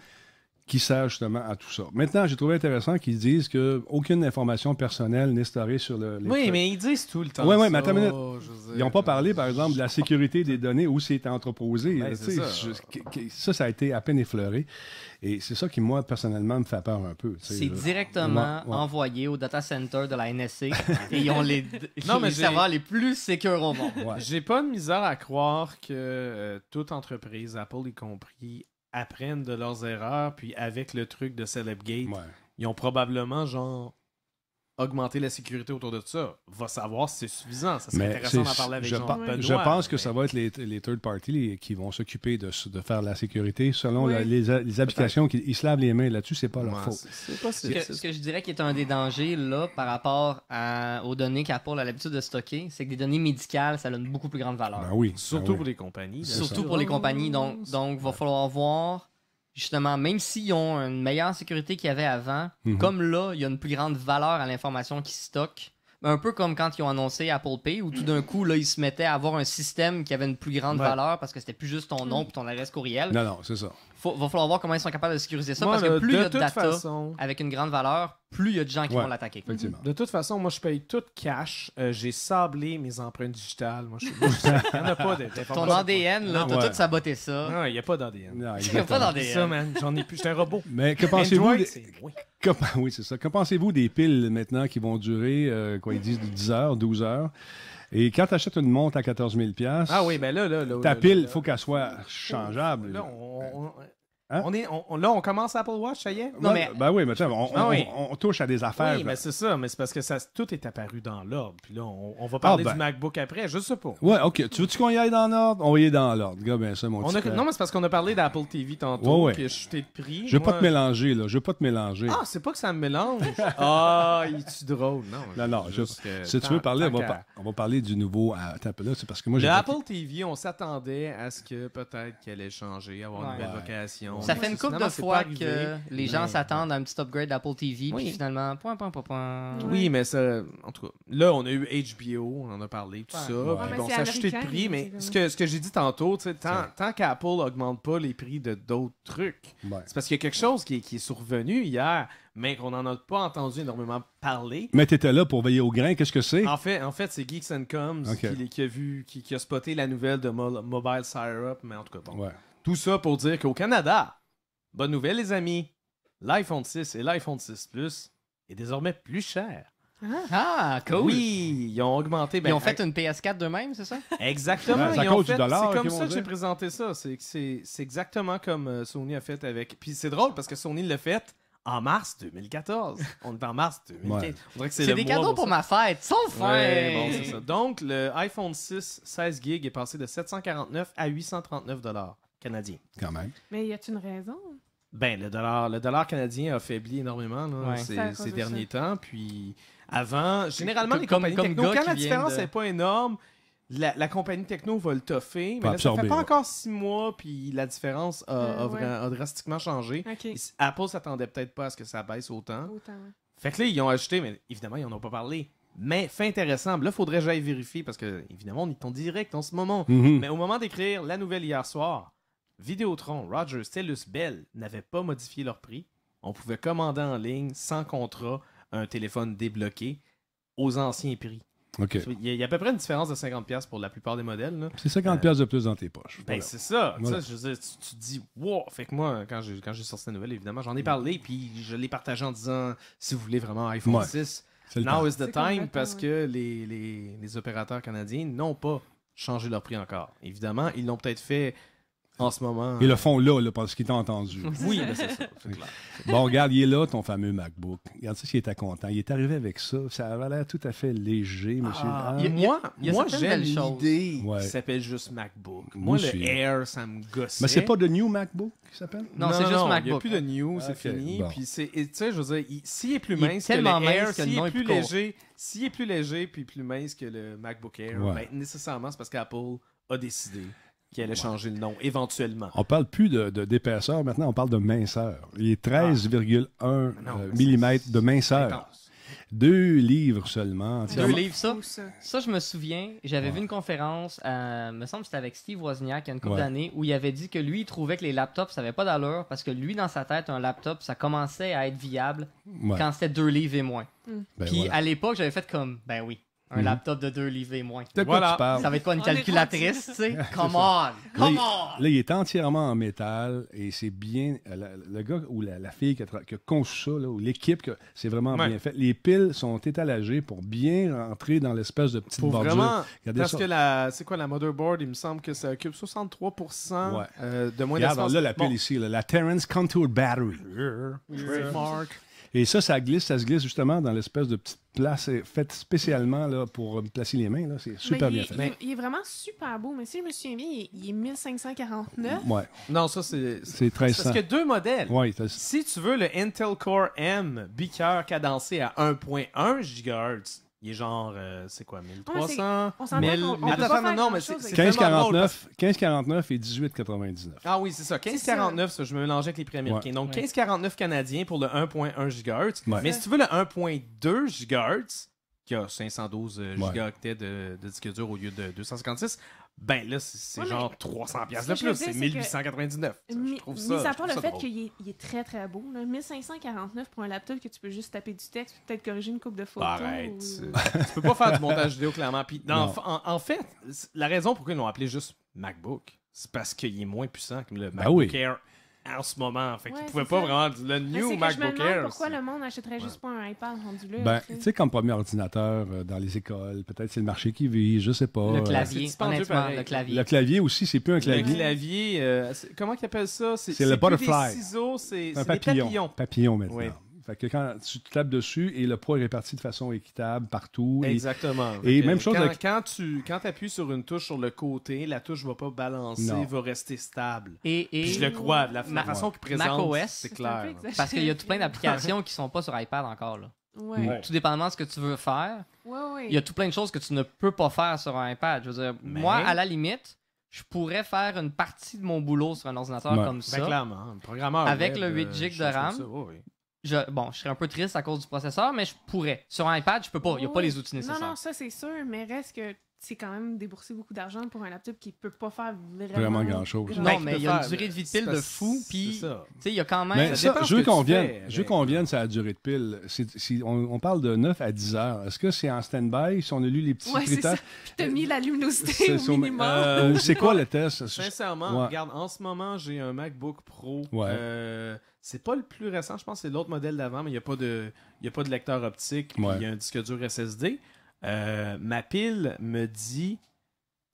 qui sert justement à tout ça. Maintenant, j'ai trouvé intéressant qu'ils disent qu'aucune information personnelle n'est storée sur le. oui, mais ils disent tout le temps. Oui, oui, mais attends minute. Oh, ils n'ont pas parlé, par exemple, de la sécurité des données où c'est entreposé. Ben, ça. ça, ça a été à peine effleuré. Et c'est ça qui, moi, personnellement, me fait peur un peu. C'est directement envoyé au data center de la NSA <laughs> et ils ont les, <laughs> non, mais les les plus sécurs au monde. Ouais. J'ai pas de misère à croire que euh, toute entreprise, Apple y compris, apprennent de leurs erreurs, puis avec le truc de Celebgate, ils ont probablement genre augmenter la sécurité autour de ça. Va savoir si c'est suffisant. Ça serait intéressant d'en parler avec je, Jean je pense que ça va être les, third parties qui vont s'occuper de, faire la sécurité selon les, les, applications qui ils se lavent les mains là-dessus, c'est pas leur faute. Ce que, je dirais qui est un des dangers là par rapport aux données qu'Apple a l'habitude de stocker, c'est que des données médicales, ça a une beaucoup plus grande valeur. Ben oui, ben surtout pour les compagnies. Surtout pour les compagnies. Donc, donc va falloir voir justement, même s'ils ont une meilleure sécurité qu'il y avait avant, mhm. comme là, il y a une plus grande valeur à l'information qui stocke. Un peu comme quand ils ont annoncé Apple Pay, où tout d'un mhm. coup, là, ils se mettaient à avoir un système qui avait une plus grande valeur parce que c'était plus juste ton nom et mhm. ton adresse courriel. Non, non, c'est ça faut, va falloir voir comment ils sont capables de sécuriser ça parce que plus il y a de data avec une grande valeur, plus il y a de gens qui vont l'attaquer. De toute façon, moi je paye tout cash. Euh, j'ai sablé mes empreintes digitales. Moi, je <laughs> il n'y pas de. Ton ADN, là, t'as tout saboté ça. Non, il n'y a pas d'ADN. Il n'y a pas d'ADN. ça, man. J'en ai plus. C'est un robot. Mais que pensez-vous. <laughs> <laughs> Oui, c'est ça. Que pensez-vous des piles maintenant qui vont durer, euh, quoi, ils disent 10 heures, 12 heures? Et quand tu achètes une montre à 14 000 Ah ben Ta pile, il faut qu'elle soit changeable. Hein? On est, là, on commence Apple Watch, ça y est? Non, mais... Ben oui, mais on, sais, ah on, touche à des affaires. Oui, mais c'est ça, mais c'est parce que ça, tout est apparu dans l'ordre. Puis là, on, va ah, parler ben. du MacBook après, je sais pas. Ouais, ok. Tu veux-tu qu'on y aille dans l'ordre? On y est dans l'ordre. Gars, ben ça, mon Non, mais c'est parce qu'on a parlé d'Apple TV tantôt, que je t'ai pris. Je veux pas te mélanger, là. Je veux pas te mélanger. Ah, c'est pas que ça me mélange. <laughs> ah, il est drôle? Non, non, non. Si tu veux parler, on va, parler du nouveau. Euh, attends là, parce que moi, L'Apple TV, on s'attendait à ce que peut-être qu'elle ait changé, avoir une nouvelle vocation ça fait une couple de fois que les gens s'attendent à un petit upgrade d'Apple TV, puis finalement, point, point, point, point. Oui, mais ça, en tout cas, là, on a eu HBO, on en a parlé, tout ça. Puis bon, ça a de prix, mais ce que, ce que j'ai dit tantôt, tant, tant qu'Apple augmente pas les prix de d'autres trucs, c'est parce qu'il y a quelque chose qui, est survenu hier mais qu'on n'en a pas entendu énormément parler. Mais tu étais là pour veiller au grain, qu'est-ce que c'est? En fait, en fait c'est Geeks Coms qui, a vu, qui, a spoté la nouvelle de Mo Mobile Syrup, mais en tout cas, bon. Tout ça pour dire qu'au Canada, bonne nouvelle les amis, l'iPhone 6 et l'iPhone 6 Plus est désormais plus cher. Ah, ah cool. Oui, ils ont augmenté. Ben, ils ont fait une PS4 de même, c'est ça? Exactement. c'est comme ça que j'ai présenté ça. C'est c'est exactement comme euh, Sony a fait avec. Puis c'est drôle parce que Sony l'a fait en mars 2014. On est en mars 2014. C'est des cadeaux pour ma fête, Sauf! c'est ça. Donc, le iPhone 6 16 GB est passé de 749 à 839 canadien. Quand même. Mais y a-t-il une raison? Ben, le dollar, le dollar canadien a faibli énormément ces, derniers temps. Puis avant, généralement, les compagnies comme techno, quand la différence n'est pas énorme, la, compagnie techno va le toffer, mais là, ça fait pas encore six mois, puis la différence a, euh, drastiquement changé. Apple s'attendait peut-être pas à ce que ça baisse autant. Fait que là, ils ont acheté, mais évidemment, ils n'en ont pas parlé. Mais fait intéressant, là, faudrait que j'aille vérifier parce que, évidemment, on est en direct en ce moment. Mm-hmm. Mais au moment d'écrire la nouvelle hier soir, Vidéotron, Rogers, Telus, Bell n'avaient pas modifié leur prix. On pouvait commander en ligne, sans contrat, un téléphone débloqué aux anciens prix. Il, y a, à peu près une différence de 50$ pour la plupart des modèles. C'est 50$ euh, de plus dans tes poches. Ben c'est ça. tu, dis, wow! Fait que moi, quand j'ai, quand sorti la nouvelle, évidemment, j'en ai parlé, puis je l'ai partagé en disant, si vous voulez vraiment iPhone 6, now is the time, parce que les, les opérateurs canadiens n'ont pas changé leur prix encore. Évidemment, ils l'ont peut-être fait en ce moment. Et le hein. fond là, parce qu'il t'a entendu. Oui, ben, c'est ça. Bon, regarde, il est là, ton fameux MacBook. Regarde ça, il était content. Il est arrivé avec ça. Ça a l'air tout à fait léger, monsieur. moi, moi j'aime l'idée ouais. s'appelle juste MacBook. Moi, le Air, ça me gosse. Mais c'est pas de New MacBook qui s'appelle? Non, c'est juste MacBook. Il n'y a plus de New, ah, c'est fini. Puis c'est, tu sais, je veux dire, s'il est plus mince tellement que le Air, est, plus léger, s'il est plus léger puis plus mince que le MacBook Air, ben, nécessairement, c'est parce qu'Apple a décidé qui allait changer le nom éventuellement. On parle plus de, d'épaisseur, maintenant on parle de minceur. Il est 13,1 ah. mm de minceur. Deux livres seulement. Deux livres, ça. ça. je me souviens, j'avais vu une conférence, euh, me semble c'était avec Steve Wozniak il y a une couple d'années, où il avait dit que lui, il trouvait que les laptops, ça n'avait pas d'allure, parce que lui, dans sa tête, un laptop, ça commençait à être viable quand c'était deux livres et moins. Ben Puis à l'époque, j'avais fait comme, ben oui, un mhm. laptop de 2 livres et moins. De quoi tu parles. Ça va être quoi, une calculatrice, tu sais? <laughs> Come on! Come on! Là, il est entièrement en métal et c'est bien. Euh, le gars ou la, fille qui a, conçu ça, ou l'équipe, c'est vraiment bien fait. Les piles sont étalagées pour bien rentrer dans l'espèce de petite bordure. Vraiment, parce que la, c'est quoi la motherboard? Il me semble que ça occupe 63% euh, de moins d'espace. Regarde, là, la pile ici, la Terrence Contour Battery. Trademark. Et ça, ça glisse, ça se glisse justement dans l'espèce de petite place euh, faite spécialement là, pour euh, placer les mains. C'est super bien fait. Il, est, vraiment super beau, mais si je me souviens bien, il est, 1549. Ouais. Non, ça, c'est. C'est 1300. Parce que deux modèles. Ouais, si tu veux le Intel Core M biqueur cadencé à 1.1 GHz, il est genre, euh, c'est quoi, 1300? On 1549 et 18,99. Ah oui, c'est ça. 1549, ça. je me mélangeais avec les prix américains. Donc, 1549 canadiens pour le 1.1 GHz. Mais si tu veux le 1.2 GHz, qui a 512 euh, gigaoctets de, disque dur au lieu de 256, ben là, c'est genre 300 pièces de plus, c'est 1899. Mais Je trouve ça. Mis à part le fait qu'il est, très très beau, 1549 pour un laptop que tu peux juste taper du texte, peut-être corriger une coupe de photos. Bah, arrête. Euh, tu peux pas faire du montage vidéo clairement. Puis, en, fait, la raison pourquoi ils l'ont appelé juste MacBook, c'est parce qu'il est moins puissant que le ben MacBook Air en ce moment. Fait ouais, pouvais pas vraiment. Le new MacBook Air. Pourquoi le monde n'achèterait juste pas un iPad rendu là? Ben, tu sais, comme premier ordinateur euh, dans les écoles, peut-être c'est le marché qui vit, je sais pas. Le euh, clavier, honnêtement, le clavier. Le clavier aussi, c'est plus un clavier. Le clavier, euh, comment tu appellent ça? C'est le butterfly. C'est des ciseaux, c'est des papillons. Papillon maintenant. Fait que quand tu tapes dessus et le poids est réparti de façon équitable partout. Exactement. Et, même chose. Quand, tu appuies sur une touche sur le côté, la touche va pas balancer, va rester stable. Et, je le crois. de La, façon qu'il présente, c'est clair. Parce qu'il y a tout plein d'applications qui sont pas sur iPad encore. Là. Tout dépendamment de ce que tu veux faire. Il y a tout plein de choses que tu ne peux pas faire sur un iPad. Je veux dire, moi, à la limite, je pourrais faire une partie de mon boulot sur un ordinateur comme ben, ça. programmeur. Avec le 8 euh, GB de RAM bon, je serais un peu triste à cause du processeur, mais je pourrais. Sur un iPad, je peux pas. Il n'y a pas les outils nécessaires. Non, non, ça c'est sûr, mais reste que c'est quand même débourser beaucoup d'argent pour un laptop qui peut pas faire vraiment, grand chose. Non, ben, mais il y a une durée de vie de pile de fou, puis il y a quand même. je veux qu'on vienne, je veux qu'on vienne la durée de pile. on, parle de 9 à 10 heures. Est-ce que c'est en stand-by si on a lu les petits ouais, critères Tu as mis la euh, luminosité au minimum. Euh, c'est quoi le test Sincèrement, regarde, en ce moment, j'ai un MacBook Pro. Euh, c'est pas le plus récent, je pense que c'est l'autre modèle d'avant, mais il n'y a, pas de, a pas de lecteur optique, il y a un disque dur SSD. Euh, ma pile me dit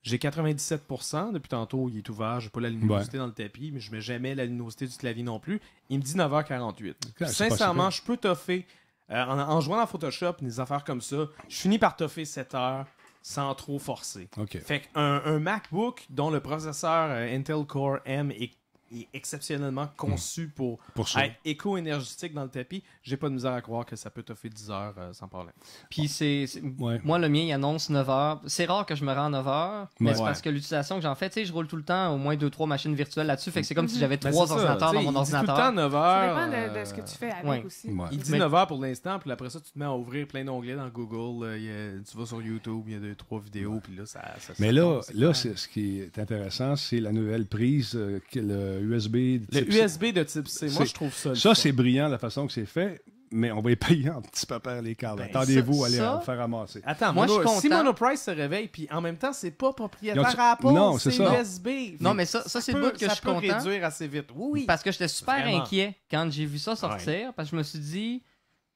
j'ai 97%, depuis tantôt il est ouvert, j'ai pas la luminosité dans le tapis, mais je mets jamais la luminosité du clavier non plus. Il me dit 9h48. Sincèrement, je peux toffer. Euh, en, jouant dans Photoshop, des affaires comme ça, je finis par toffer 7 h sans trop forcer. Fait qu'un un MacBook dont le processeur euh, Intel Core M est est exceptionnellement hmm. conçu pour, être éco-énergétique dans le tapis, j'ai pas de misère à croire que ça peut faire 10 heures euh, sans parler. Puis c'est. Moi, le mien, il annonce 9 heures. C'est rare que je me rends à 9 heures, mais, c'est parce que l'utilisation que j'en fais, tu sais, je roule tout le temps au moins 2-3 machines virtuelles là-dessus. Fait que c'est comme si mhm. j'avais 3 ben, ordinateurs dans mon ordinateur. Tout le temps 9 heures. Ça dépend de, de ce que tu fais avec aussi. Il dit 9 heures pour l'instant, puis après ça, tu te mets à ouvrir plein d'onglets dans Google. Euh, tu vas sur YouTube, il y a 2-3 vidéos, puis là, ça. ça mais là, là, là ce qui est intéressant, c'est la nouvelle prise euh, que le USB. De type le USB de type C. Moi, je trouve ça. Ça, c'est brillant la façon que c'est fait mais on va y payer un petit par les câbles. Ben, Attendez-vous à va faire ramasser. Attends, moi, je suis si Monoprice se réveille, puis en même temps, c'est pas propriétaire à Apple, non, c'est USB. Non, mais ça, ça, c'est le but que je peux réduire assez vite. Oui, oui. Parce que j'étais super inquiet quand j'ai vu ça sortir, parce que je me suis dit,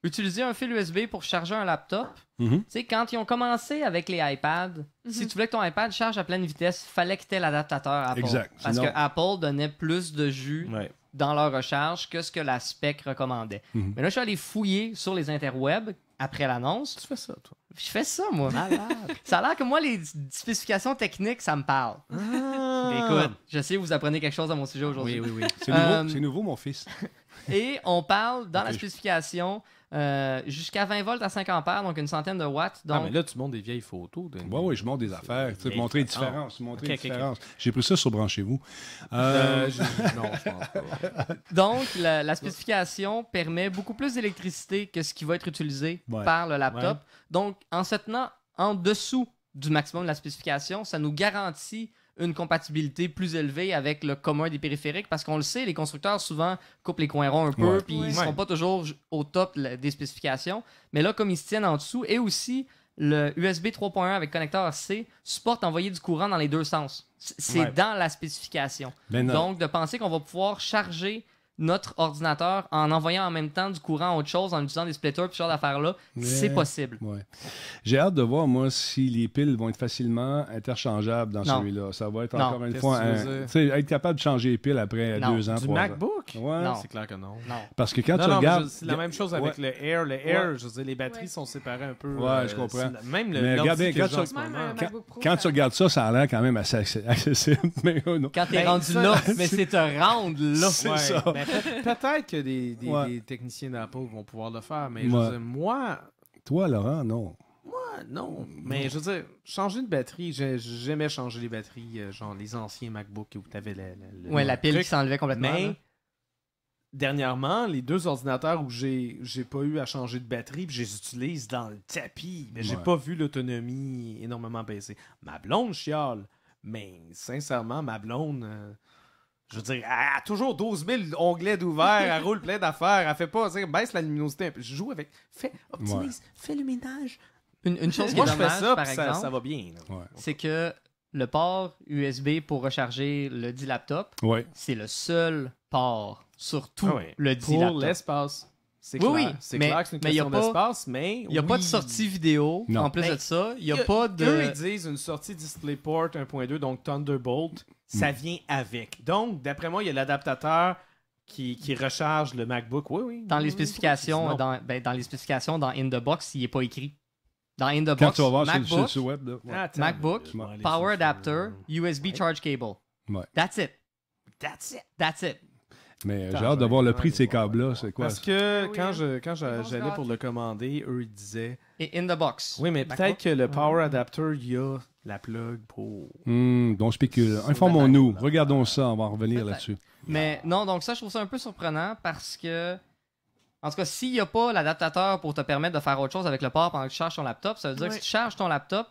utiliser un fil USB pour charger un laptop. Mhm. Tu sais, quand ils ont commencé avec les iPads, si mhm. tu voulais que ton iPad charge à pleine vitesse, fallait que tu aies l'adaptateur Apple. Exact. Parce que Apple donnait plus de jus dans leur recharge que ce que la spec recommandait. Mhm. Mais là, je suis allé fouiller sur les interwebs après l'annonce. Tu fais ça, toi? Je fais ça, moi. <laughs> ça a l'air que moi, les spécifications techniques, ça me parle. Ah. écoute, je sais que vous apprenez quelque chose à mon sujet aujourd'hui. Oui, oui, oui. C'est nouveau, euh, nouveau, mon fils. <laughs> Et on parle dans la spécification euh, jusqu'à 20 volts à 5 ampères, donc une centaine de watts. Ah, donc... mais là, tu montes des vieilles photos. Oui, oui, je montre des affaires. Tu montrer les différences. J'ai pris ça sur Branchez-vous. Euh, euh, <laughs> donc, la, spécification permet beaucoup plus d'électricité que ce qui va être utilisé par le laptop. Donc, en se tenant en dessous du maximum de la spécification, ça nous garantit une compatibilité plus élevée avec le commun des périphériques parce qu'on le sait, les constructeurs souvent coupent les coins ronds un peu, puis ils ne seront pas toujours au top des spécifications. Mais là, comme ils se tiennent en dessous, et aussi le USB 3.1 avec connecteur C supporte envoyer du courant dans les deux sens. C'est dans la spécification. Ben, Donc, de penser qu'on va pouvoir charger notre ordinateur en envoyant en même temps du courant à autre chose, en utilisant des splitters, ce genre d'affaires-là, c'est possible. J'ai hâte de voir, moi, si les piles vont être facilement interchangeables dans celui-là. Ça va être encore une fois... Être capable de changer les piles après deux ans, du trois MacBook? Ouais. C'est clair que non. Parce que quand tu regardes... C'est la même chose avec le Air. Le Air, je veux les batteries sont séparées un peu. Ouais, euh, je comprends. Même le quand, tu... regardes ça, ça a l'air quand même assez accessible. <laughs> mais, oh non. Quand t'es ben, rendu là, <laughs> mais c'est te rendre là. C'est ça. Ben, peut-être que des, techniciens d'Apple vont pouvoir le faire, mais moi. Toi, Laurent, non. Moi, non. Mais je veux dire, changer de batterie, j'ai jamais changé les batteries, euh, genre les anciens MacBook où tu avais le, ouais, la pile qui s'enlevait complètement. Mais dernièrement, les deux ordinateurs où j'ai pas eu à changer de batterie, puis je les utilise dans le tapis, mais j'ai pas vu l'autonomie énormément baisser. Ma blonde chiale, mais sincèrement, ma blonde. Euh, je veux dire, toujours 12 000 onglets d'ouvert, elle roule plein d'affaires, elle fait pas, tu baisse la luminosité un peu. Je joue avec, fais, optimise, fais le ménage. Une, chose que je fais ça, par exemple, ça, va bien. C'est que le port USB pour recharger le dit laptop, c'est le seul port sur tout ah le dit laptop. l'espace. C'est oui, Oui, c'est clair c'est une question mais. Il n'y a pas de sortie vidéo en plus de ça. Il y a, pas de. Eux, ils disent une sortie DisplayPort 1.2, donc Thunderbolt ça mm. vient avec. Donc, d'après moi, il y a l'adaptateur qui, recharge le MacBook. Oui, oui. Dans les spécifications, ben, dans, les spécifications, dans In the Box, il n'est pas écrit. Dans In the Box, MacBook, MacBook Power Adapter, USB Charge Cable. That's it. That's it. That's it. Mais euh, j'ai hâte de voir le prix de ces câbles-là, c'est quoi? Parce que hein. quand je quand j'allais pour le commander, eux, ils disaient... Et in the box. Oui, mais peut-être que le ah. power adapter, il y a la plug pour... hmm donc, spécule. Informons-nous. Regardons ça, on va revenir là-dessus. Mais non, donc ça, je trouve ça un peu surprenant parce que... En tout cas, s'il n'y a pas l'adaptateur pour te permettre de faire autre chose avec le Power pendant que tu charges ton laptop, ça veut dire que si tu charges ton laptop,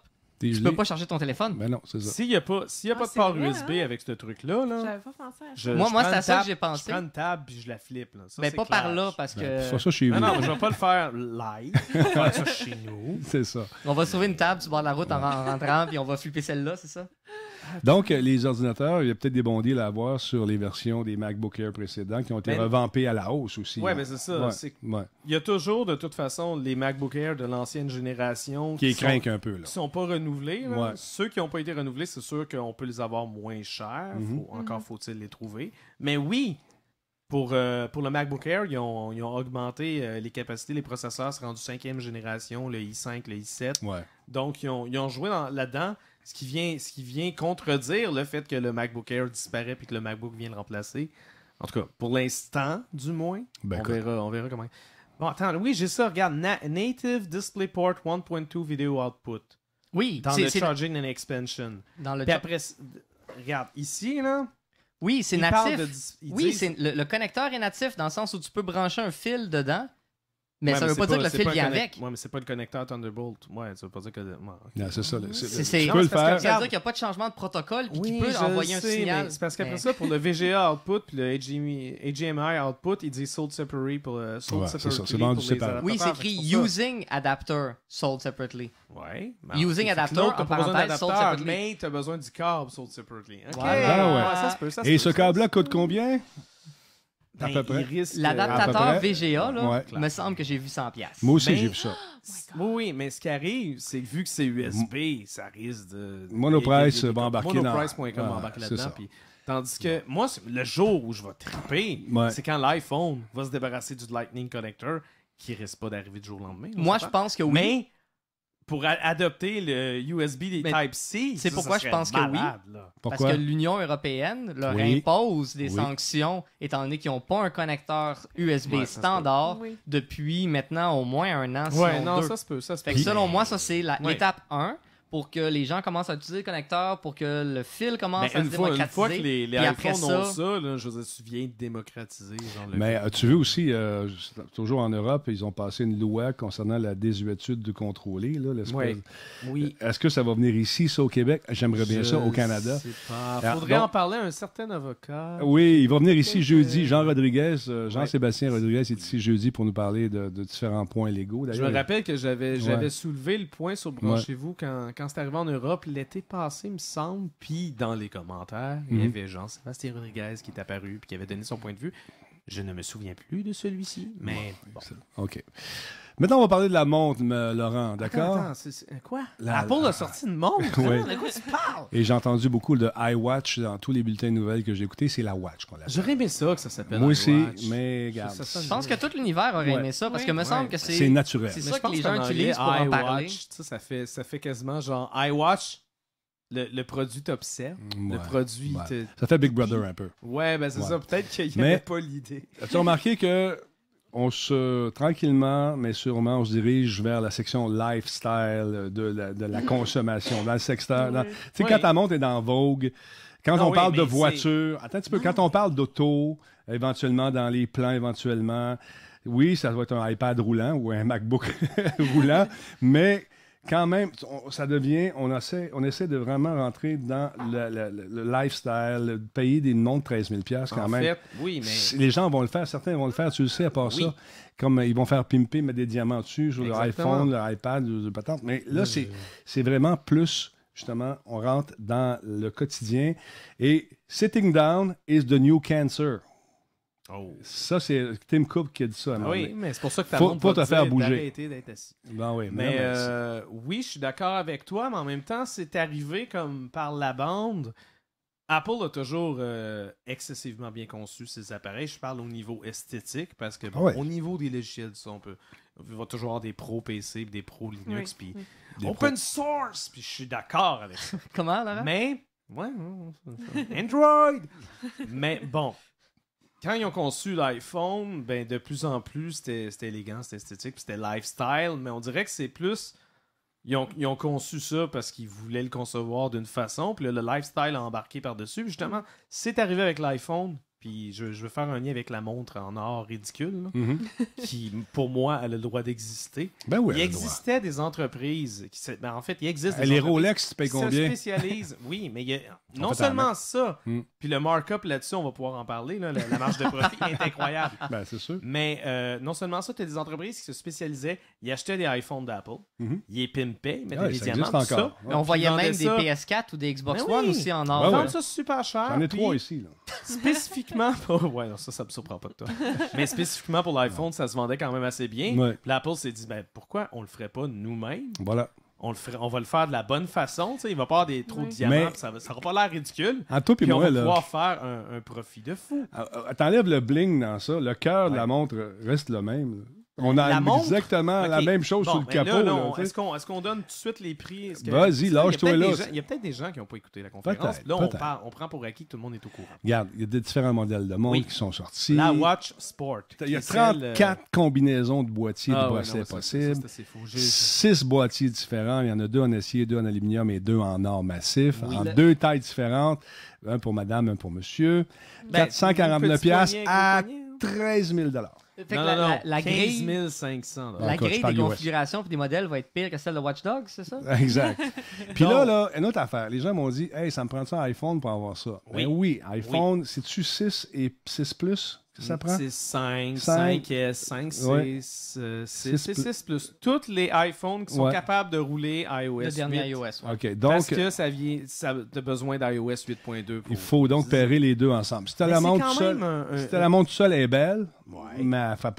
tu peux pas charger ton téléphone. Ben non, c'est ça. S'il n'y a pas, s'il y a ah, pas de port USB hein? avec ce truc-là, là, J'avais pas pensé à ça. moi, moi c'est à ça que j'ai pensé. Je prends une table puis je la flippe. Là. mais pas par là parce ben, que. Non, ça chez vous. non, je vais pas le faire live. <laughs> je vais faire ça chez nous. C'est ça. On va sauver une table sur bord de la route en, en rentrant puis on va flipper celle-là, c'est ça? Donc, euh, les ordinateurs, il y a peut-être des bons à avoir sur les versions des MacBook Air précédents qui ont été revampés à la hausse aussi. Oui, mais c'est ça. Il y a toujours, de toute façon, les MacBook Air de l'ancienne génération qui, qui sont... un peu. Là. sont pas renouvelés. Ceux qui n'ont pas été renouvelés, c'est sûr qu'on peut les avoir moins chers. Mhm. Encore mhm. faut-il les trouver. Mais oui, pour, euh, pour, le MacBook Air, ils ont, augmenté euh, les capacités. Les processeurs sont rendus cinquième génération, le i5, le i7. Donc, ils ont, ils ont joué là-dedans. Ce qui, vient, ce qui vient contredire le fait que le MacBook Air disparaît puis que le MacBook vient le remplacer. En tout cas, pour l'instant, du moins. Ben, on, verra, on verra comment. Bon, attends, oui, j'ai ça. Regarde, Native DisplayPort 1.2 Video Output. Oui, dans le Charging and Expansion. Dans le après, regarde, ici, là. Oui, c'est natif. oui, c'est le connecteur est natif dans le sens où tu peux brancher un fil dedans mais ça ne veut pas, dire que le fil vient avec. Oui, mais c'est pas le connecteur Thunderbolt. Oui, ça veut pas dire que. Non, c'est ça. C'est peux le faire. Ça veut dire qu'il n'y a pas de changement de protocole puis qu'il peut envoyer un signal. C'est parce qu'après ben. ça, pour le VGA output puis le HDMI, output, il dit sold separately pour euh, sold separately. oui, c'est écrit using adapter sold separately. Ouais. Ben, using adapter, en parenthèse, sold separately. Mais tu as besoin du câble sold separately. Ah ouais. Ça, Et ce câble-là coûte combien? Ben, L'adaptateur VGA, là, me semble que j'ai vu 100 pièces. Moi aussi, ben, j'ai vu ça. Oh oui, mais ce qui arrive, c'est que vu que c'est USB, ça risque de... Monoprice va embarquer Monoprice.com va embarquer là-dedans, Tandis que moi, le jour où je vais triper, c'est quand l'iPhone va se débarrasser du Lightning Connector qui risque pas d'arriver du jour au lendemain. Moi, je pense que oui. Mais pour adopter le USB des Type-C. C'est pourquoi je pense que oui. Parce que l'Union européenne leur impose des sanctions, étant donné qu'ils n'ont pas un connecteur USB standard depuis maintenant au moins un an. non, ça se peut. Ça se selon moi, ça c'est l'étape 1 pour que les gens commencent à utiliser le connecteur, pour que le fil commence ben, à se démocratiser. Une fois que les, iPhones ont ça, je me souviens de démocratiser. Mais tu veux aussi, euh, toujours en Europe, ils ont passé une loi concernant la désuétude de contrôler, oui. oui. Est-ce que ça va venir ici, ça, au Québec? J'aimerais bien ça, au Canada. Il ah, faudrait en parler à un certain avocat. Oui, il va venir ici jeudi. Jean Rodriguez, euh, Jean-Sébastien Rodriguez est ici jeudi pour nous parler de, différents points légaux. Je me rappelle que j'avais soulevé le point sur chez vous quand quand c'est arrivé en Europe l'été passé, me semble. Puis dans les commentaires, il y mhm. avait Jean-Sébastien Rodriguez qui est apparu puis qui avait donné son point de vue. Je ne me souviens plus de celui-ci, mais. bon. Ok. Maintenant, on va parler de la montre, euh, Laurent, d'accord? Attends, c'est- quoi? La- Apple la- a sorti une montre? <laughs> Oui. Hein? De quoi tu parles? Et j'ai entendu beaucoup de iWatch dans tous les bulletins de nouvelles que j'ai écoutés. C'est la Watch qu'on a. J'aurais aimé ça que ça s'appelle Moi aussi, mais regarde. Je pense que tout l'univers aurait aimé ça parce que me semble que c'est. C'est naturel. c'est- ça que les gens utilisent pour en parler. ça, fait, ça fait quasiment genre iWatch, le, produit t'observe. Le produit. Ça fait Big Brother un peu. Ouais, ben c'est ça. Peut-être qu'il n'y avait pas l'idée. As-tu remarqué que on se, tranquillement, mais sûrement, on se dirige vers la section lifestyle de la, consommation, dans le secteur. Tu sais, quand ta montre est dans Vogue, quand ah on parle de voiture, attends un petit peu, quand on parle d'auto, éventuellement, dans les plans, éventuellement, oui, ça doit être un iPad roulant ou un MacBook <laughs> roulant, mais quand même, ça devient, on essaie, on essaie de vraiment rentrer dans le, lifestyle, le payer des noms de 13 000 quand en même. Fait, oui, mais... Les gens vont le faire, certains vont le faire, tu le sais, à part ça. Comme euh, ils vont faire pimper, mettre des diamants dessus, sur l'iPhone, l'iPad, de patente. Mais là, c'est vraiment plus, justement, on rentre dans le quotidien. Et sitting down is the new cancer. Ça, c'est Tim Cook qui a dit ça. oui, mais, c'est pour ça que tu faut, te faire bouger. Ben oui, ben mais euh, oui, je suis d'accord avec toi, mais en même temps, c'est arrivé comme par la bande. Apple a toujours euh, excessivement bien conçu ses appareils. Je parle au niveau esthétique parce que ah au niveau des logiciels, on peut va toujours avoir des pros PC, des pros Linux, puis open source, puis je suis d'accord avec ça. <laughs> Comment là? Mais ouais, Android. <laughs> mais bon, quand ils ont conçu l'iPhone, ben de plus en plus, c'était élégant, c'était esthétique, c'était lifestyle, mais on dirait que c'est plus. Ils ont, ils ont, conçu ça parce qu'ils voulaient le concevoir d'une façon, puis le lifestyle a embarqué par-dessus. Justement, c'est arrivé avec l'iPhone, puis je, veux faire un lien avec la montre en or ridicule, mhm. <laughs> qui, pour moi, a le droit d'exister. Ben oui, il existait des entreprises qui ben, en fait, il existe des Les Rolex, tu Se spécialisent. oui, mais il y a... non seulement ça, hmm. puis le markup là-dessus, on va pouvoir en parler, la, marge de profit est incroyable. <laughs> Ben, c'est sûr. Mais euh, non seulement ça, tu as des entreprises qui se spécialisaient, ils achetaient des iPhones d'Apple, Il mhm. ils les pimpaient, ils mettaient des tout ça. On voyait même des PS4 ou des Xbox ben One aussi en ben or. Ils vendent ça super cher. trois ici. <laughs> Spécifiquement oui, pour. <laughs> Ouais, ça, ça me surprend pas que toi. <laughs> Mais spécifiquement pour l'iPhone, ça se vendait quand même assez bien. la L'Apple s'est dit, ben pourquoi on le ferait pas nous-mêmes Voilà. On, le ferait, on va le faire de la bonne façon, tu sais, il va pas avoir des trous de diamants, ça, va- pas l'air ridicule. À puis on va pouvoir faire un, profit de fou. Ah, ah, le bling dans ça, le cœur de la montre reste le même. On a exactement la même chose sous sur le ben capot. est-ce, qu'on, donne tout de suite les prix? Vas-y, lâche-toi là. il y a peut-être des gens qui n'ont pas écouté la conférence. là, On, on, prend pour acquis que tout le monde est au courant. Regarde, il y a des différents modèles de montres qui sont sortis. La Watch Sport. Il y a 34 euh, combinaisons de boîtiers ah, de bracelets possibles. 6 boîtiers différents. Il y en a deux en acier, deux en aluminium et deux en or massif, en deux tailles différentes. Un pour madame, un pour monsieur. 449 ben, piastres à 13 000 la, grille, la grille des configurations et des modèles va être pire que celle de Watch Dogs, c'est ça? <laughs> Exact. <laughs> Puis là, là, une autre affaire. Les gens m'ont dit Hey, ça me prend ça un iPhone pour avoir ça. Ben oui, oui iPhone, c'est-tu 6 et 6 plus? C'est 5, 5, 5S, 5, 6, 6, 6, plus toutes les iPhones qui sont capables de rouler iOS Le dernier Parce que ça, vient, besoin d'iOS 8.2. Il faut donc pairer les deux ensemble. Si tu la montre la montre tout seul, elle est belle, mais elle fait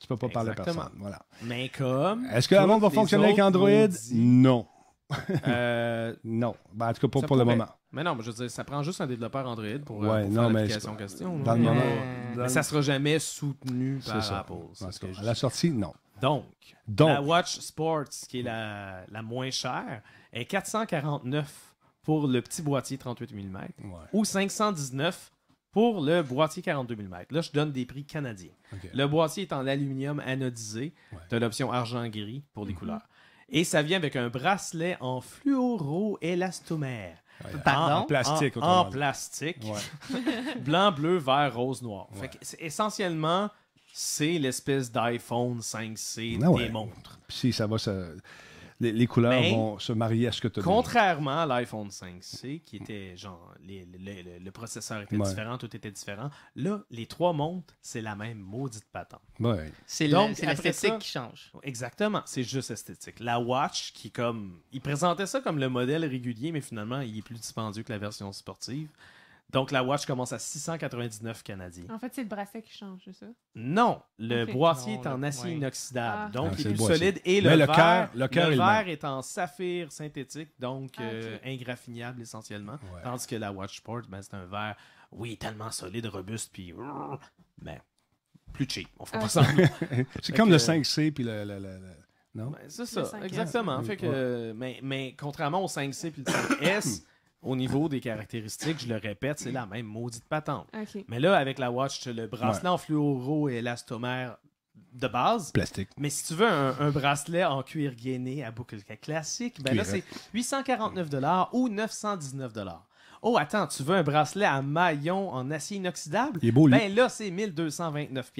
tu peux pas parler à personne. Voilà. Mais comme... Est-ce que la montre va fonctionner avec Android? Non. Euh, non. Ben, en tout cas, pour le moment. Mais non, je veux dire, ça prend juste un développeur Android pour, euh, faire l'application question. ça ne sera jamais soutenu par Apple. À la sortie, non. Donc, Donc, la Watch Sports, qui est la, moins chère, est 449 pour le petit boîtier 38 mm ou 519 pour le boîtier 42 mm. Là, je donne des prix canadiens. Le boîtier est en aluminium anodisé. Tu as l'option argent gris pour les mhm. couleurs. Et ça vient avec un bracelet en fluoroélastomère. En, plastique. En, plastique. <laughs> Blanc, bleu, vert, rose, noir. essentiellement, c'est l'espèce d'iPhone 5C ah des montres. si ça va les, couleurs ben, vont se marier à ce que tu as. Contrairement à l'iPhone 5C, qui était genre, le processeur était différent, tout était différent, là, les trois montres, c'est la même maudite patente. Ouais. C'est l'esthétique qui change. Exactement, c'est juste esthétique. La Watch, qui comme. il présentait ça comme le modèle régulier, mais finalement, il est plus dispendieux que la version sportive. Donc, la watch commence à 699 canadiens. En fait, c'est le bracelet qui change, c'est ça? Non, le boissier boîtier est en acier inoxydable, ah. donc ah, il est, plus solide. Et le, le, verre, le, coeur, verre est en saphir synthétique, donc ah, euh, ingraffinable essentiellement. Tandis que la watch sport, ben, c'est un verre, oui, tellement solide, robuste, puis... mais ben, plus cheap, on fait pas ça. <laughs> c'est comme le 5C, puis le... Non? Ben, c'est ça, exactement. Euh, mais, contrairement au 5C puis le 5S... <clears throat> au niveau des caractéristiques, je le répète, c'est la même maudite patente. Mais là, avec la watch, le bracelet en fluoro et l'astomère de base. Plastique. Mais si tu veux un, bracelet en cuir gainé à boucle classique, ben là, c'est 849 ou 919 Oh, attends, tu veux un bracelet à maillon en acier inoxydable? Il est beau, Ben là, c'est 1229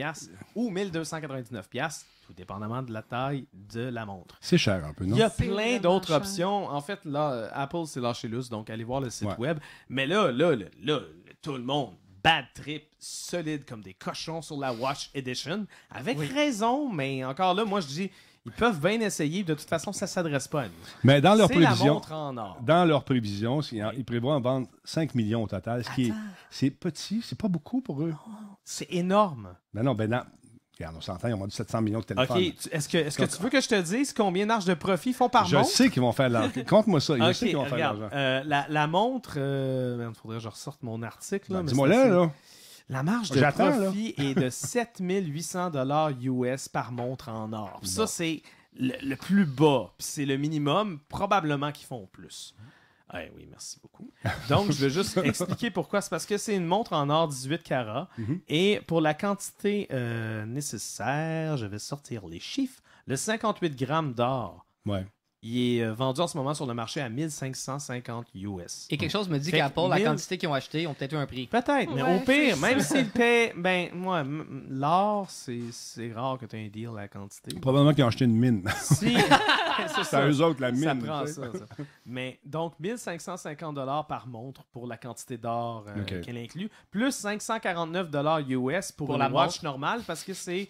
ou 1299 dépendamment de la taille de la montre. C'est cher un peu, non? Il y a plein d'autres options. En fait, là, euh, Apple, s'est lâché lus, donc allez voir le site web. Mais là, là, là, tout le monde, bad trip, solide comme des cochons sur la Watch Edition. Avec raison, mais encore là, moi, je dis... Ils peuvent bien essayer, de toute façon, ça ne s'adresse pas à nous. Mais dans leur prévision, dans leur prévision, ils prévoient en vendre 5 millions au total, ce qui est, c'est petit, c'est pas beaucoup pour eux. C'est énorme. Mais ben non, ben dans, Regarde, on s'entend, ils ont vendu 700 millions de téléphones. OK. Est-ce que, est que tu veux que je te dise combien d'argent de profit font par montre? Je sais qu'ils vont faire de l'argent. <laughs> Compte-moi ça. Je sais qu'ils vont faire de l'argent. Euh, la, la, montre, il euh, faudrait que je ressorte mon article. Ben, Dis-moi là, là. La marge de profit est de 7800 <laughs> US par montre en or. Ça, c'est le, plus bas. C'est le minimum. Probablement qu'ils font plus. Ah, oui, merci beaucoup. Donc, je vais juste <laughs> expliquer pourquoi. C'est parce que c'est une montre en or 18 carats. Mhm. Et pour la quantité euh, nécessaire, je vais sortir les chiffres. Le 58 grammes d'or. Ouais. Il est euh, vendu en ce moment sur le marché à 1550 US. Et quelque chose me dit qu'Apple, la quantité qu'ils ont acheté, ont peut-être eu un prix. Peut-être, mais au pire, même s'ils paient, ben, moi, l'or, c'est rare que tu aies un deal la quantité. Probablement qu'ils ont acheté une mine. Si, <laughs> c'est à eux autres, la mine. Ça prend ça, Mais donc, 1550 par montre pour la quantité d'or euh, qu'elle inclut, plus 549 US pour, la watch normale parce que c'est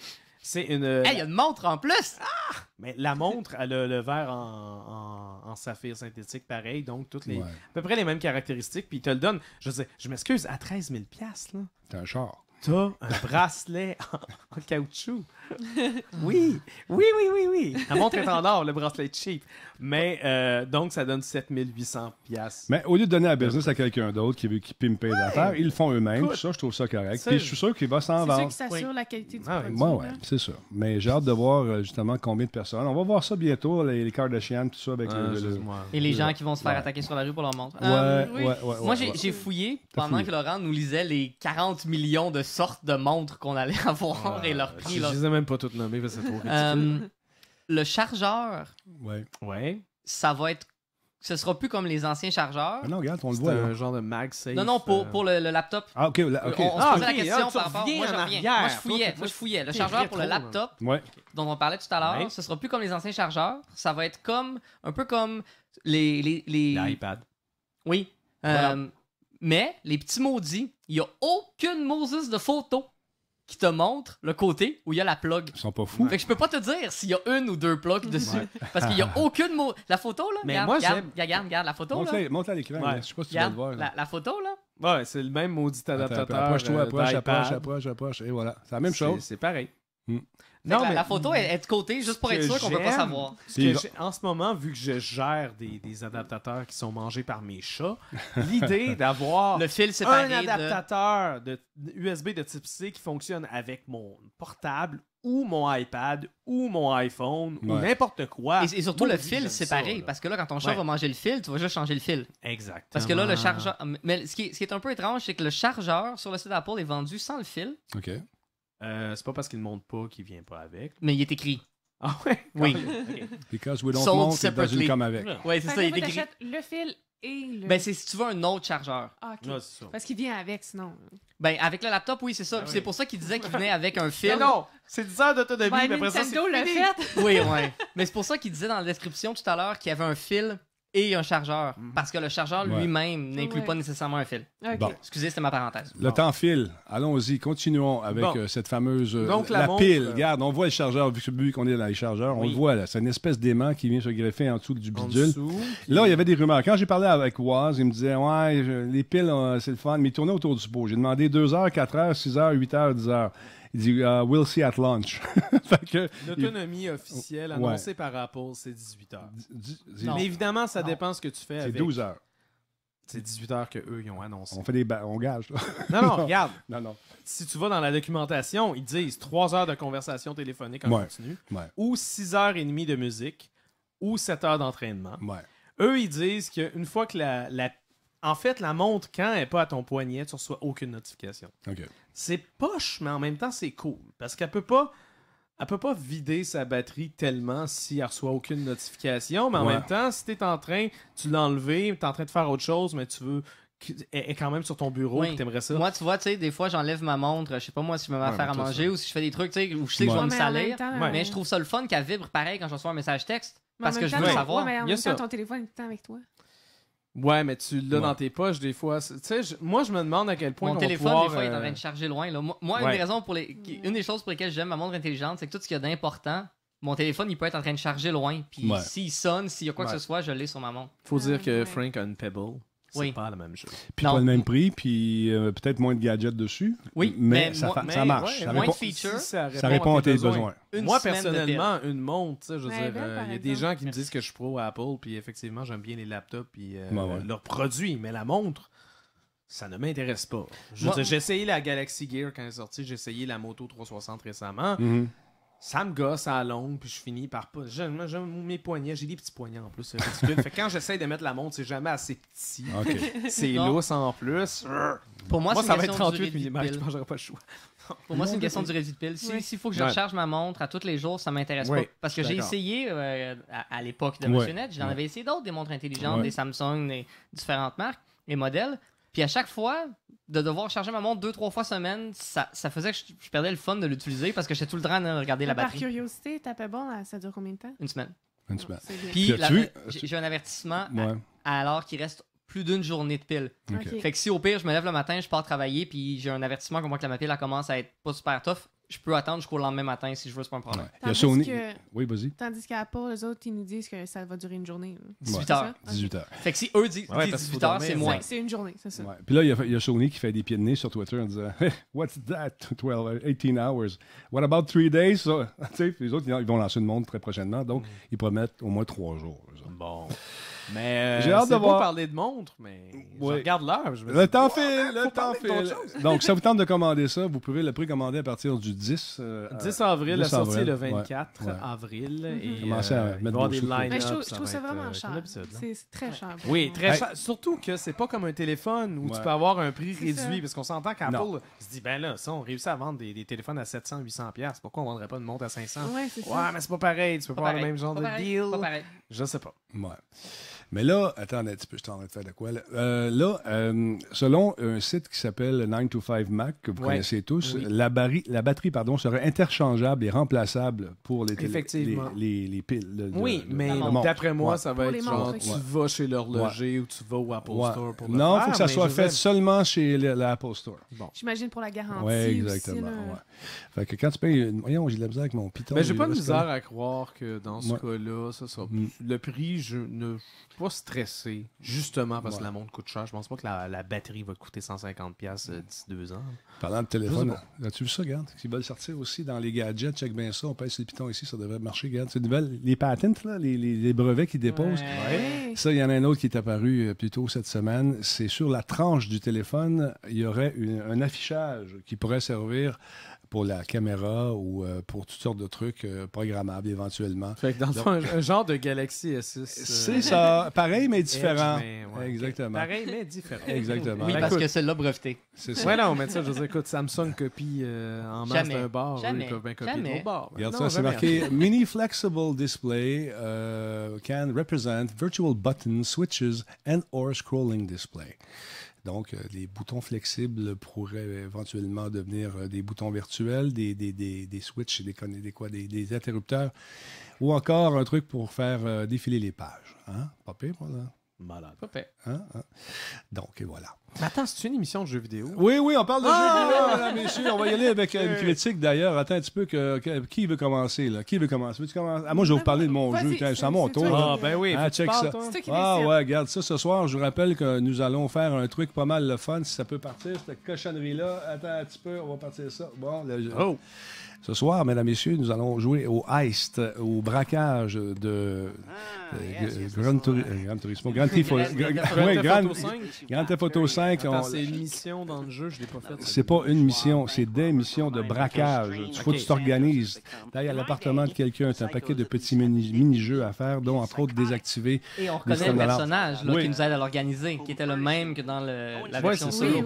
c'est une. Euh, il y a une montre en plus! Ah! Mais la montre, elle a le verre en, saphir synthétique, pareil. Donc, toutes les, à peu près les mêmes caractéristiques. Puis, il te le donne. Je sais, je m'excuse, à 13 000 là. T'as un char. T'as un bracelet en caoutchouc oui, oui, oui, oui, oui. La montre est en or, le bracelet cheap. Mais euh, donc, ça donne 7800 pièces. Mais au lieu de donner la business à quelqu'un d'autre qui, qui pimpe ouais. l'affaire, ils le font eux-mêmes. Ça, je trouve ça correct. Puis je suis sûr qu'il va s'en vendre. C'est sûr que ça assure la qualité du ah produit. Moi, ouais, c'est sûr. Mais j'ai hâte de voir euh, justement combien de personnes. On va voir ça bientôt, les, cartes de chien, tout ça. Avec ah, Et les gens qui vont se faire attaquer sur la rue pour leur montre. Ouais, euh, Moi, j'ai fouillé pendant que Laurent nous lisait les 40 millions de sortes de montres qu'on allait <laughs> avoir ah, et leur prix même pas tout nommer parce que c'est euh, le chargeur, Ouais. Ouais. ça va être. Ce sera plus comme les anciens chargeurs. Ah non, regarde, on le voit. un genre de MagSafe. Non, non, pour, euh, pour le, laptop. Ah, ok. ok. On, se ah, posait la question ah, par rapport. Moi, je Moi, je fouillais. Moi, je fouillais. Le chargeur pour le laptop, Ouais. dont on parlait tout à l'heure, ce sera plus comme les anciens chargeurs. Ça va être comme un peu comme les. les, les- L'iPad. Oui. Euh, mais les petits maudits, il n'y a aucune Moses de photo qui te montre le côté où il y a la plug. Ils sont pas fous. Fait que je peux pas te dire s'il y a une ou deux plugs dessus. Parce qu'il y a aucune. la photo, là. Mais regarde, moi, regarde, regarde, la photo. montre à l'écran. Je sais pas si tu vas le voir. La, photo, là. Ouais, c'est le même maudit adaptateur. Approche-toi, approche, approche, approche, approche, Et voilà. C'est la même chose. C'est pareil. Hmm. Non, la, mais... la, photo est, de côté juste pour être sûr qu'on ne peut pas savoir. en ce moment, vu que je gère des, adaptateurs qui sont mangés par mes chats, <laughs> l'idée d'avoir un adaptateur de... USB de type C qui fonctionne avec mon portable ou mon iPad ou mon iPhone ou n'importe quoi. Et, surtout le fil séparé, parce que là, quand ton chat va manger le fil, tu vas juste changer le fil. Exact. Parce que là, le chargeur. Mais ce qui, est, un peu étrange, c'est que le chargeur sur le site d'Apple est vendu sans le fil. OK. Euh, c'est pas parce qu'il ne monte pas qu'il vient pas avec. Mais il est écrit. Ah ouais? <laughs> Oui. Because we don't want monte, comme avec. Ouais, c'est ça, il est écrit. Le fil et le... Ben, c'est si tu veux un autre chargeur. Ah, OK. Parce qu'il vient avec, sinon. Ben, avec le laptop, oui, c'est ça. Ah c'est pour ça qu'il disait qu'il venait avec un <laughs> fil. Mais non, c'est 10 heures d'autonomie, ben, mais après ça, c'est... le fait. oui, <laughs> ouais. Mais c'est pour ça qu'il disait dans la description tout à l'heure qu'il y avait un fil et un chargeur. Mhm. Parce que le chargeur lui-même n'inclut pas nécessairement un fil. Excusez, c'était ma parenthèse. Le temps fil. Allons-y, continuons avec euh, cette fameuse euh, la, pile. Regarde, on voit le chargeur, vu qu'on est dans les chargeurs, on le voit là. C'est une espèce d'aimant qui vient se greffer en dessous du bidule. là, il y avait des rumeurs. Quand j'ai parlé avec Waz, il me disait Ouais, les piles, euh, c'est le fun, mais tournez autour du pot. J'ai demandé 2 heures, 4 heures, 6 6h, 8 h 10 heures. Il dit euh, We'll see at lunch. <laughs> L'autonomie officielle annoncée par Apple, c'est 18 heures. mais évidemment, ça dépend ce que tu fais. C'est 12 heures. C'est 18 heures qu'eux, ils ont annoncé. On fait des on gage. Non, non, <laughs> regarde. Non, non. Si tu vas dans la documentation, ils disent 3 heures de conversation téléphonique en continu, ou 6 heures et demie de musique, ou 7 heures d'entraînement. Eux, ils disent qu'une fois que la, la en fait, la montre, quand elle n'est pas à ton poignet, tu reçois aucune notification. C'est poche, mais en même temps, c'est cool. Parce qu'elle peut pas. Elle peut pas vider sa batterie tellement si elle reçoit aucune notification, mais en même temps, si es en train, tu l'enlever, es en train de faire autre chose, mais tu veux est, quand même sur ton bureau tu aimerais ça. Moi, tu vois, tu sais, des fois, j'enlève ma montre, je sais pas moi si je me mets à faire à manger ou si je fais des trucs, tu sais, où je sais que je vais me salir. Mais je trouve ça le fun qu'elle vibre pareil quand je reçois un message texte. parce que je veux savoir. mais en même temps, ton téléphone est tout le temps avec toi. Ouais, mais tu l'as dans tes poches des fois. moi je me demande à quel point mon téléphone des fois est en train de euh, charger loin. Moi, une des pour les, une des choses pour lesquelles j'aime ma montre intelligente, c'est que tout ce qu'il y a d'important, mon téléphone il peut être en train de charger loin. Puis s'il sonne, s'il y a quoi que ce soit, je l'ai sur ma montre. Faut dire ah, que Frank a une Pebble. Oui. pas la même chose. Puis pas le même prix, puis euh, peut-être moins de gadgets dessus. Oui, mais, ça, marche. ça, répond, ça, répond, à tes besoins. moi, personnellement, une montre, ben, ben, euh, il y a des gens qui me disent que je suis pro à Apple, puis effectivement, j'aime bien les laptops puis euh, ben leurs produits, mais la montre, ça ne m'intéresse pas. J'ai essayé la Galaxy Gear quand elle est sortie, j'ai essayé la Moto 360 récemment. Mhm ça me gosse à longue, puis je finis par pas. mes poignets, j'ai des petits poignets en plus, euh, quand j'essaie de mettre la montre, c'est jamais assez petit. <laughs> C'est lousse en plus. Pour moi, c'est une question du résidu de pile. S'il faut que je recharge ma montre à tous les jours, ça m'intéresse pas. Parce que j'ai essayé euh, à, l'époque de Monsieur Net, j'en avais essayé d'autres, des montres intelligentes, des Samsung, des différentes marques et modèles. Puis à chaque fois, de devoir charger ma montre deux, trois fois semaine, ça, ça faisait que je, perdais le fun de l'utiliser parce que j'étais tout le temps à regarder la batterie. Par curiosité, bon, ça dure combien de temps? Une semaine. Une semaine. Puis, j'ai un avertissement alors qu'il reste plus d'une journée de pile. Fait que si au pire, je me lève le matin, je pars travailler, puis j'ai un avertissement comme voit que ma pile commence à être pas super tough, je peux attendre jusqu'au lendemain matin si je veux, c'est pas un problème. Il y a Sony. Oui, vas-y. Tandis les autres, ils nous disent que ça va durer une journée. 18 heures. 18 heures. Fait que si eux disent 18 heures, c'est moins. C'est une journée, c'est ça. Puis là, il y, a, il Sony qui fait des pieds de nez sur Twitter en disant <laughs> What's that? 12, 18 hours. What about 3 days? So, <laughs> les autres, ils vont lancer le monde très prochainement. Donc, mm. ils promettent au moins 3 jours. Bon. Mais euh, j'ai hâte de voir. parler de montre, mais je regarde l'heure. Ah, le temps file, le temps file. Donc, ça vous <laughs> tente de commander ça, vous pouvez le précommander à partir du 10, 10 euh, euh, avril. la sortie le 24 avril. Mhm. Et, à Je, trouve ça, vraiment cher. C'est très cher. Oui, très cher. Surtout que c'est pas comme un téléphone où tu peux avoir un prix réduit. Parce qu'on s'entend qu'Apple se dit ben là, ça, on réussit à vendre des, téléphones à 700, 800$. Pourquoi on vendrait pas une montre à 500 Ouais, mais c'est pas pareil. Tu peux pas avoir le même genre de deal. Je sais pas. Ouais. Mais là, attendez un petit peu, je suis en train de faire de quoi. Là, euh, là euh, selon un site qui s'appelle 925 mac que vous connaissez tous, la, batterie pardon, serait interchangeable et remplaçable pour les, les, piles. oui, mais d'après moi, ça va être genre, tu vas chez l'horloger ou tu vas au Apple Store pour le Non, il faut que ça soit fait seulement chez l'Apple Store. Bon. J'imagine pour la garantie. Oui, exactement. Fait que quand tu payes. Une... Voyons, j'ai de la misère avec mon Python. Mais j'ai pas de misère à croire que dans ce cas-là, ça sera. Mm. Le prix, je ne pas stressé, justement parce que la montre coûte cher. Je pense pas que la, batterie va coûter 150$ euh, d'ici deux ans. Parlant de téléphone, as-tu vu ça, regarde? Ils veulent sortir aussi dans les gadgets. Check bien ça, on pèse les pitons ici, ça devrait marcher, regarde. C'est nouvelle. Les patents, là, les, brevets qu'ils déposent. Ça, il y en a un autre qui est apparu euh, plus tôt cette semaine. C'est sur la tranche du téléphone, il y aurait un affichage qui pourrait servir pour la caméra ou euh, pour toutes sortes de trucs euh, programmables éventuellement. Fait dans le un, genre de Galaxy S6. <laughs> C'est euh, ça. Pareil, mais différent. Exactement. Pareil, mais différent. <laughs> Exactement. Oui, ben, parce que c'est là breveté. C'est ça. Ouais, non, mais ça, je veux écoute, Samsung copie en masse d'un bar. Jamais. Eux, ils jamais. Bar. Regarde ça, c'est marqué <laughs> Mini Flexible Display can represent virtual buttons, switches and or scrolling display. Donc, les euh, boutons flexibles pourraient éventuellement devenir euh, des boutons virtuels, des, des, switches, des, des, interrupteurs, ou encore un truc pour faire euh, défiler les pages. Hein? Pas pire, Malade. Hein, hein. Donc, voilà. Mais attends, c'est une émission de jeux vidéo. Oui, oui, on parle de jeux ah! vidéo, messieurs. On va y aller avec euh, une critique d'ailleurs. Attends un petit peu. Que, qui veut commencer, là? Qui veut commencer? -tu Ah, moi, je vais vous ah, parler de mon jeu. C'est à mon tour. Ah, ben oui. Hein, ah, check ça. Ah, ouais, regarde ça. Ce soir, je vous rappelle que nous allons faire un truc pas mal le fun. Si ça peut partir, cette cochonnerie-là. Attends un petit peu. On va partir ça. Bon, Oh! Ce soir, mesdames, et messieurs, nous allons jouer au heist, au braquage de Grand tourisme, Grand Tifo. Grand Photo 5. Ah, on... C'est une mission dans le jeu, je ne l'ai pas faite. n'est pas une mission, c'est des missions de braquage. Il faut que tu t'organises. D'ailleurs, à l'appartement de quelqu'un, as un paquet de petits mini-jeux à faire, dont entre autres désactiver. Et on reconnaît le personnage qui nous aide à l'organiser, qui était le même que dans la version solo.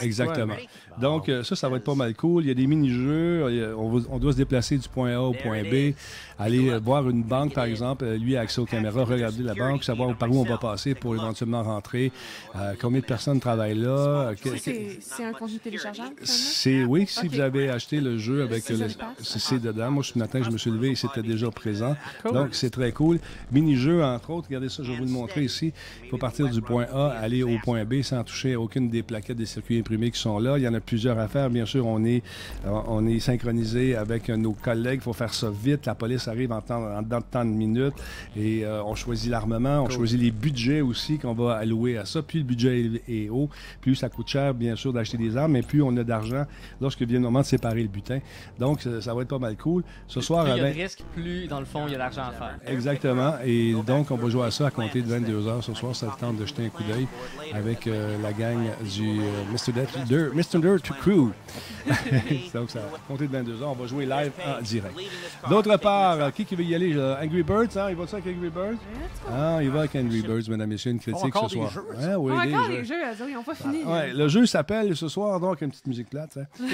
Exactement. Donc, euh, ça, ça va être pas mal cool. Il y a des mini-jeux. On on doit se déplacer du point A au point B, aller voir une banque, par exemple, euh, lui a accès aux caméras, regarder la banque, savoir par où on va passer pour éventuellement rentrer, euh, combien de personnes travaillent là. Euh, c'est un contenu téléchargeable? Oui, si vous avez acheté le jeu avec... C'est dedans. Moi, ce matin, je me suis levé et c'était déjà présent. Donc, c'est très cool. Mini-jeu, entre autres, regardez ça, je vais vous le montrer ici. Il faut partir du point A, aller au point B sans toucher aucune des plaquettes des circuits imprimés qui sont là. Il y en a plusieurs à faire. Bien sûr, on est, on est synchronisé avec nos collègues, il faut faire ça vite. La police arrive en temps, dans tant de minutes et euh, on choisit l'armement, on choisit les budgets aussi qu'on va allouer à ça. Plus le budget est, haut, plus ça coûte cher, bien sûr, d'acheter des armes, mais plus on a d'argent lorsque vient le moment de séparer le butin. Donc, ça, va être pas mal cool. Ce soir, il y a de risque, plus dans le fond, il y a l'argent à faire. Exactement. Et donc, on va jouer à ça à compter de 22 heures. ce soir. Ça tente de jeter un coup d'œil avec euh, la gang du euh, Mr. Dirt, Mr. Dirt Crew. <laughs> donc, ça va compter de 22 heures on va jouer live en direct. D'autre part, qui, qui veut y aller? Angry Birds, hein? Il va-tu avec Angry Birds? Ah, il va avec Angry Birds, mesdames et messieurs, une critique ce soir. Hein, oui, encore les jeux, ils n'ont pas fini. ouais, le jeu s'appelle ce soir, donc, une petite musique plate. Attends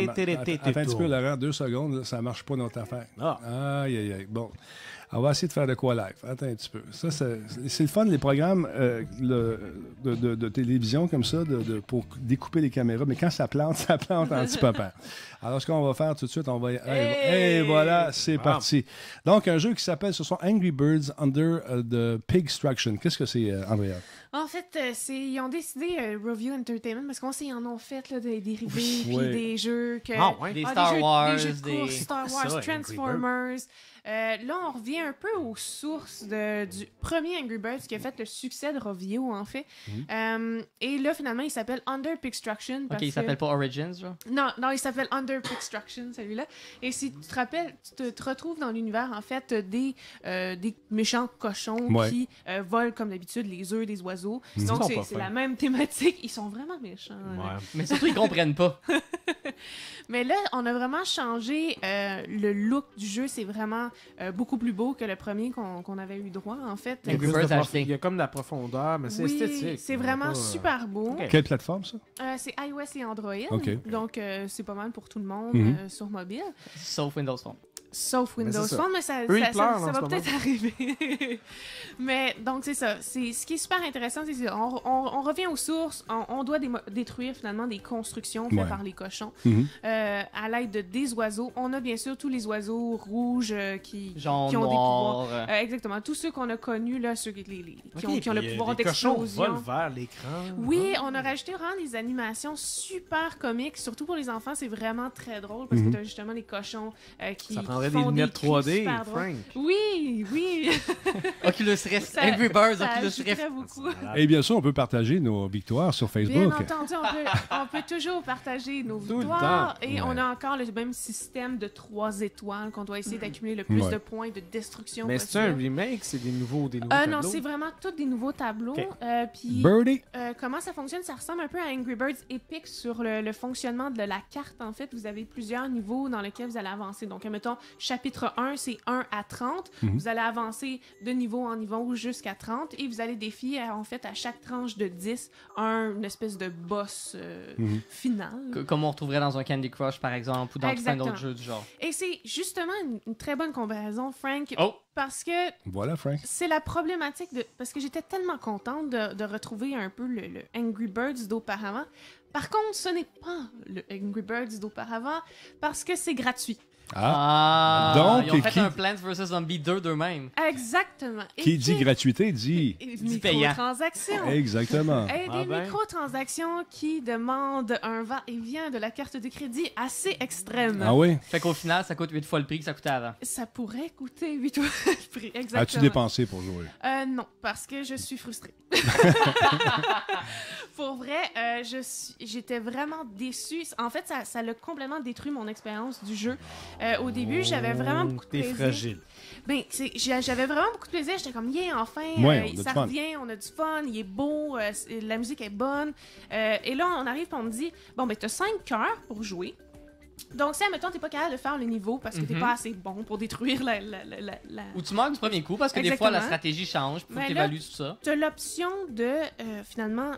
un petit peu, Laurent, deux secondes, ça ne marche pas dans ta affaire. Aïe, aïe, aïe. Bon on va essayer de faire de quoi live. Attends un petit peu. Ça, c'est le fun, les programmes euh, de, télévision comme ça, de, pour découper les caméras, mais quand ça plante, <laughs> ça plante en petit papa. Alors, ce qu'on va faire tout de suite, on va. Et voilà, c'est parti. Donc, un jeu qui s'appelle ce sont Angry Birds Under euh, the Pig Struction. Qu'est-ce que c'est, euh, Andrea? En fait, euh, c'est, ils ont décidé Review Entertainment parce qu'on sait, ils en ont fait des dérivés, puis des jeux que. Ah, ah, des, Star Wars, des jeux de course, Star Wars, Transformers. là, on revient un peu aux sources du premier Angry Birds qui a fait le succès de Review, en fait. Mhm. et là, finalement, il s'appelle Under Pigstruction. Ok, il s'appelle pas Origins, genre? Non, non, il s'appelle Under Construction, celui-là. Et si tu te rappelles, tu te, retrouves dans l'univers, en fait, des, euh, des méchants cochons qui euh, volent, comme d'habitude, les œufs des oiseaux. Donc, c'est la même thématique. Ils sont vraiment méchants. Mais surtout, ils comprennent pas. <laughs> Mais là, on a vraiment changé euh, le look du jeu. C'est vraiment beaucoup plus beau que le premier qu'on avait eu droit, en fait. Il y a, comme de la profondeur, mais c'est C'est vraiment super beau. Quelle plateforme, ça? c'est iOS et Android. Donc, c'est pas mal pour tout le monde mm-hmm. euh, sur mobile. Sauf Windows Phone sauf Windows Phone, mais, ça, ça, va peut-être <laughs> arriver. mais donc, c'est ça. C'est, ce qui est super intéressant, c'est qu'on on, revient aux sources. On, doit détruire finalement des constructions faites par les cochons mhm. euh, à l'aide de des oiseaux. On a bien sûr tous les oiseaux rouges euh, qui, qui ont des pouvoirs. Euh. exactement. Tous ceux qu'on a connus, là, ceux qui, ont, le pouvoir d'explosion. Les cochons volent vers l'écran. Oui, hein? on a rajouté vraiment des animations super comiques. Surtout pour les enfants, c'est vraiment très drôle parce que mhm. tu as justement les cochons qui des lunettes 3D. Oui, oui. <laughs> Oculus Rift, Angry Birds, Oculus Rift. Et bien sûr, on peut partager nos victoires sur Facebook. Bien entendu, <laughs> on peut, toujours partager nos victoires. Et on a encore le même système de trois étoiles qu'on doit essayer d'accumuler le plus de points de destruction Mais c'est un remake, c'est des nouveaux, des nouveaux euh, tableaux? Non, c'est vraiment tous des nouveaux tableaux. Euh, puis, euh, comment ça fonctionne? Ça ressemble un peu à Angry Birds Epic sur le, le fonctionnement de la carte. En fait, vous avez plusieurs niveaux dans lesquels vous allez avancer. Donc, mettons, Chapitre 1, c'est 1 à 30. Mhm. Vous allez avancer de niveau en niveau jusqu'à 30 et vous allez défier en fait à chaque tranche de 10 un, une espèce de boss euh, mhm. final. comme on retrouverait dans un Candy Crush par exemple ou dans plein d'autres jeux du genre. Et c'est justement une, très bonne comparaison, Frank. Oh! Parce que voilà, Frank. C'est la problématique de parce que j'étais tellement contente de, retrouver un peu le Angry Birds d'auparavant. Par contre, ce n'est pas le Angry Birds d'auparavant parce que c'est gratuit. Ah. ah. Donc, ils ont fait qui... un Plants vs. Zombies 2 d'eux-mêmes. Exactement. qui dit gratuité dit, dit microtransactions. Exactement. Et ah des ben. microtransactions qui demandent un va-et-vient de la carte de crédit assez extrême. Ah oui? Fait qu'au final, ça coûte huit fois le prix que ça coûtait avant. Ça pourrait coûter 8 fois le prix, exactement. As-tu dépensé pour jouer? Euh, non, parce que je suis frustrée. <laughs> pour vrai, euh, j'étais vraiment déçue. En fait, ça, ça a complètement détruit mon expérience du jeu. Euh, au début, j'avais vraiment beaucoup de plaisir. fragile. Ben, j'avais vraiment beaucoup de plaisir. J'étais comme, yeah, enfin, euh, ça revient, on a du fun, il est beau, euh, la musique est bonne. et là, on arrive et on me dit, bon, ben, as cinq cœurs pour jouer. Donc, si, admettons, t'es pas capable de faire le niveau parce que t'es mhm. pas assez bon pour détruire la. la, Ou tu manques du premier coup parce que des fois la stratégie change, pour Ben que tout ça. Tu as l'option de, finalement,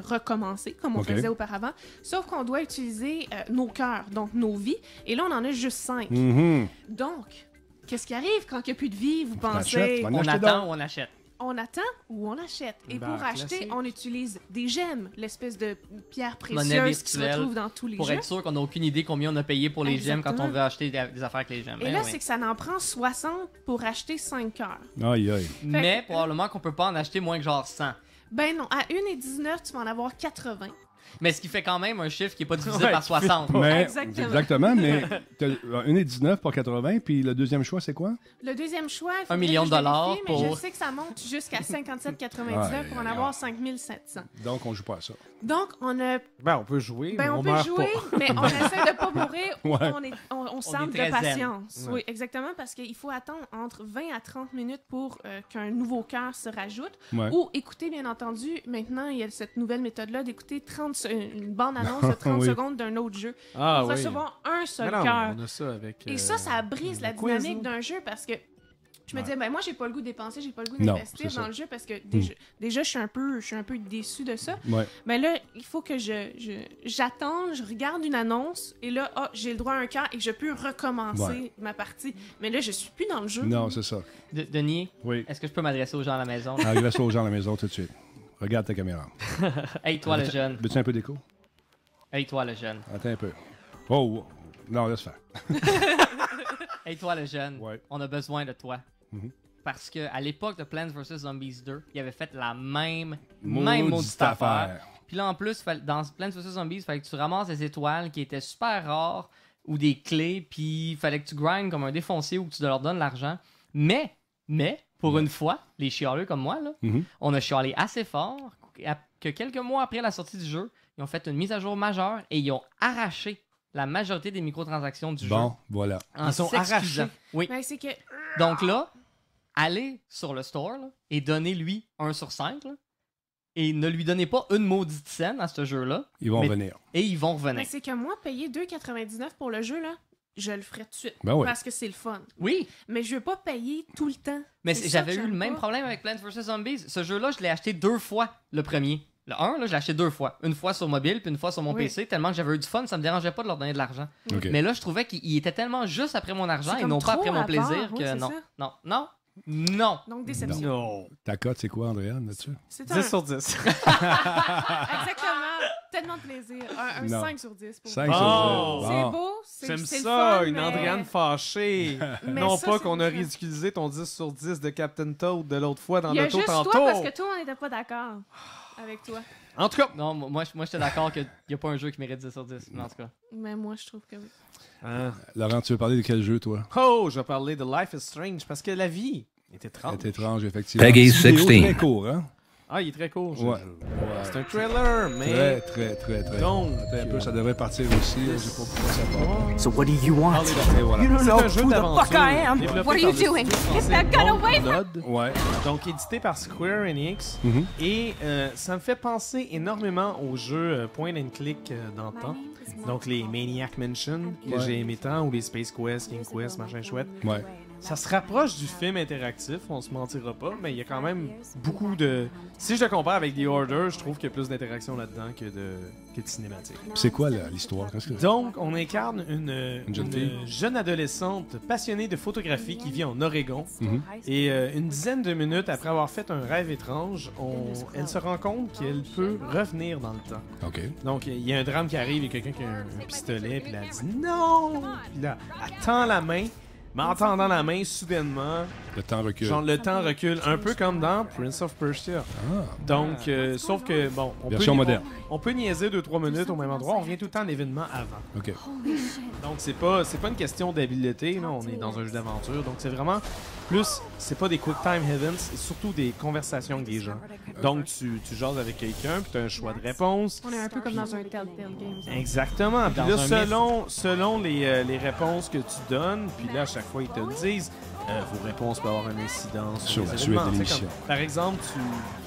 recommencer comme on faisait auparavant, sauf qu'on doit utiliser euh, nos cœurs, donc nos vies, et là on en a juste cinq. Mm-hmm. Donc, qu'est-ce qui arrive quand il n'y a plus de vie, vous pensez On, attend ou on achète on attend ou on achète. Et ben, pour acheter, on utilise des gemmes, l'espèce de pierre précieuse qui se retrouve dans tous les Pour être sûr qu'on n'a aucune idée combien on a payé pour les gemmes quand on veut acheter des affaires avec les gemmes. Et eh là, c'est que ça n'en prend 60 pour acheter 5 cœurs. Mais probablement qu'on peut pas en acheter moins que genre 100. Ben non, à 1 et 19, tu vas en avoir 80 mais ce qui fait quand même un chiffre qui n'est pas divisé par 60. exactement. exactement. mais <laughs> une est 19 pour 80, puis le deuxième choix, c'est quoi? Le deuxième choix, un million de dollars. Mais pour... je sais que ça monte jusqu'à 57,99 pour en avoir 5700. Donc, on joue pas à ça. Donc, on a. Ben, on peut jouer. Ben, on, on peut jouer, mais on <laughs> ben. essaie de pas mourir. <laughs> On, est, on, de patience. Oui, exactement, parce qu'il faut attendre entre 20 à 30 minutes pour euh, qu'un nouveau cœur se rajoute. Ou écouter, bien entendu, maintenant, il y a cette nouvelle méthode-là d'écouter 30 une bande-annonce de 30 <laughs> secondes d'un autre jeu. Ah, on souvent un seul cœur. Et ça, ça euh, brise la dynamique d'un jeu parce que je me disais, ben moi, j'ai pas le goût de dépenser, j'ai pas le goût d'investir dans le jeu parce que mm. déjà, je, suis un peu, je suis un peu déçu de ça. Mais là, il faut que je, j'attends, je, regarde une annonce et là, oh, j'ai le droit à un cœur et je peux recommencer ma partie. Mais là, je suis plus dans le jeu. Non, c'est ça. Denis, est-ce que je peux m'adresser aux gens à la maison? Adresse aux gens à la maison tout de suite. Regarde ta caméra. <laughs> hey, toi, le jeune. Veux-tu un peu d'écho? Hey, toi, le jeune. Attends un peu. Oh, non, laisse faire. <laughs> hey, toi, le jeune. On a besoin de toi. Mhm. parce que Parce qu'à l'époque de Plants vs. Zombies 2, il avait fait la même, même maudite Puis là, en plus, dans Plants vs. Zombies, il fallait que tu ramasses des étoiles qui étaient super rares ou des clés, puis il fallait que tu grindes comme un défoncé ou que tu leur donnes l'argent. Mais, mais, pour une fois, les chialeux comme moi, mhm. on a chialé assez fort que quelques mois après la sortie du jeu, ils ont fait une mise à jour majeure et ils ont arraché la majorité des microtransactions du jeu. Bon, voilà. En ils sont arrachés. Oui. Donc là, allez sur le store et donnez-lui un sur 5. et ne lui donnez pas une maudite scène à ce jeu-là. Ils vont revenir. venir. Et ils vont revenir. Mais c'est que moi, payer 2,99 pour le jeu, là, je le ferai tout de suite. Ben Parce que c'est le fun. Oui. Mais je veux pas payer tout le temps. Mais j'avais eu le même problème avec Plants vs. Zombies. Ce jeu-là, je l'ai acheté deux fois, le premier. Le 1, là, je l'ai acheté deux fois. Une fois sur mobile, puis une fois sur mon PC, tellement que j'avais eu du fun, ça me dérangeait pas de leur donner de l'argent. Mais là, je trouvais qu'il était tellement juste après mon argent et non pas après mon plaisir que non. non. Non, non. Donc, déception. Non. Ta cote, c'est quoi, Andréane, là-dessus? 10 sur 10. <laughs> Exactement. Tellement de plaisir. Un, un 5 sur 10 pour 5 vous. sur oh! 10. Bon. C'est beau. J'aime ça, fun, une mais... Andréane fâchée. <laughs> non pas qu'on a ridiculisé ton 10 sur 10 de Captain Toad de l'autre fois dans l'auto tantôt. Il y a juste toi parce que toi on n'était pas d'accord avec toi. En tout cas. Non, moi, moi j'étais d'accord qu'il n'y a pas un jeu qui mérite 10 sur 10. Mais en tout cas. Mais moi, je trouve que oui. Hein? Laurent, tu veux parler de quel jeu, toi Oh, je vais parler de Life is Strange parce que la vie est étrange. C'est étrange, effectivement. Peggy 16. Très court, hein ah, il est très court, je. C'est un trailer, mais... Très, très, très, très. Donc, un ben, peu, ça devrait partir aussi. ne sais pas pourquoi ça part. So what do you want? don't know who the jeu I am? What are you doing? Is that gun away from- Ouais. donc édité par Square Enix. Mm-hmm. Et euh, ça me fait penser énormément aux jeux euh, point and click euh, d'antan. Donc les Maniac Mansion, que j'ai aimé tant, ou les Space Quest, King Quest, machin chouette. Ouais. Ça se rapproche du film interactif, on se mentira pas, mais il y a quand même beaucoup de. Si je le compare avec The Order, je trouve qu'il y a plus d'interaction là-dedans que de, que de cinématique. C'est quoi l'histoire Donc, on incarne une, jeune, adolescente passionnée de photographie qui vit en Oregon. Mhm. Et euh, une dizaine de minutes après avoir fait un rêve étrange, elle se rend compte qu'elle peut revenir dans le temps. Donc, il y a un drame qui arrive, il y a quelqu'un qui a un, pistolet, puis elle dit non Puis là, elle tend la main mais en tendant la main, soudainement. Le temps recule. Genre, le temps recule, un peu comme dans Prince of Persia. Ah. Donc, euh, sauf que, bon. On Version peut, moderne. On, peut niaiser 2-3 minutes au même endroit, on revient tout le temps à l'événement avant. Donc, c'est pas, pas une question d'habileté, on est dans un jeu d'aventure. Donc, c'est vraiment plus, c'est pas des quick time events, c'est surtout des conversations avec des gens. Donc, tu, tu jases avec quelqu'un, puis tu as un choix de réponse. On est un peu comme dans un Telltale Game. Exactement. Puis là, selon, selon les, euh, les, réponses que tu donnes, puis là, à chaque fois, ils te disent. Euh, vos réponses peuvent avoir une incidence sur, la suite de Par exemple,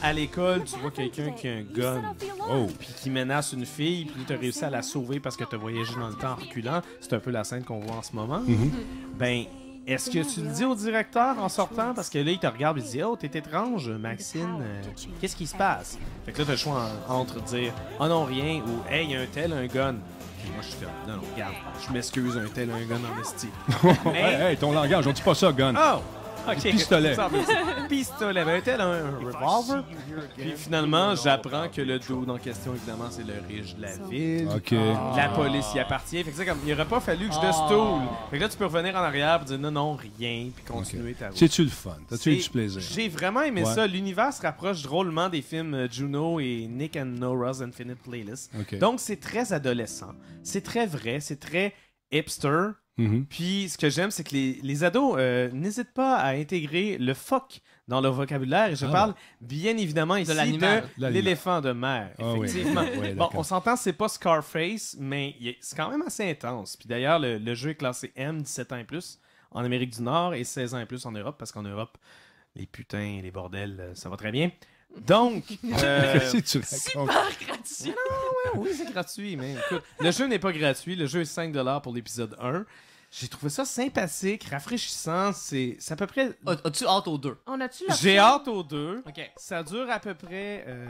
à l'école, tu vois quelqu'un qui a un gun, oh. puis qui menace une fille, puis tu as réussi à la sauver parce que tu as voyagé dans le temps en reculant. C'est un peu la scène qu'on voit en ce moment. Mm-hmm. Ben, est-ce que tu le dis au directeur en sortant? Parce que là, il te regarde et il dit Oh, t'es étrange, Maxine. Qu'est-ce qui se passe? Fait que là, t'as le choix entre dire Oh non, rien ou Hey, y a un tel, un gun. Puis moi, je suis Non, non, regarde, je m'excuse, un tel, un gun en Mais... hey, hey, ton langage, on dit pas ça, gun. Oh! <laughs> Okay. Pistolet. Pistolet. est ben, était un revolver. Puis finalement, j'apprends que le dos en question, évidemment, c'est le riche de la ville. La police y appartient. Fait que, comme, il aurait pas fallu que je te ah. stoule. Fait que là, tu peux revenir en arrière et dire non, non, rien, puis continuer ta route. C'est-tu le fun? T'as-tu du plaisir? J'ai vraiment aimé ça. L'univers se rapproche drôlement des films euh, Juno et Nick and Nora's Infinite Playlist. Donc, c'est très adolescent. C'est très vrai. C'est très hipster Mhm. Puis ce que j'aime, c'est que les, les ados euh, n'hésitent pas à intégrer le phoque dans leur vocabulaire. Et je ah. parle bien évidemment ici de l'éléphant de, mer. Ah effectivement. <laughs> bon, on s'entend, c'est pas Scarface, mais c'est quand même assez intense. Puis d'ailleurs, le, jeu est classé M 17 ans et plus en Amérique du Nord et 16 ans et plus en Europe, parce qu'en Europe, les putains, les bordels, euh, ça va très bien. Donc, <laughs> euh, super gratuit. Non, ouais, oui, c'est gratuit, mais écoute, le jeu n'est pas gratuit. Le jeu est 5$ pour l'épisode 1 j'ai trouvé ça sympathique, rafraîchissant. C'est à peu près. Ah, as-tu hâte aux deux On a-tu J'ai hâte aux deux. Ok. Ça dure à peu près. Euh,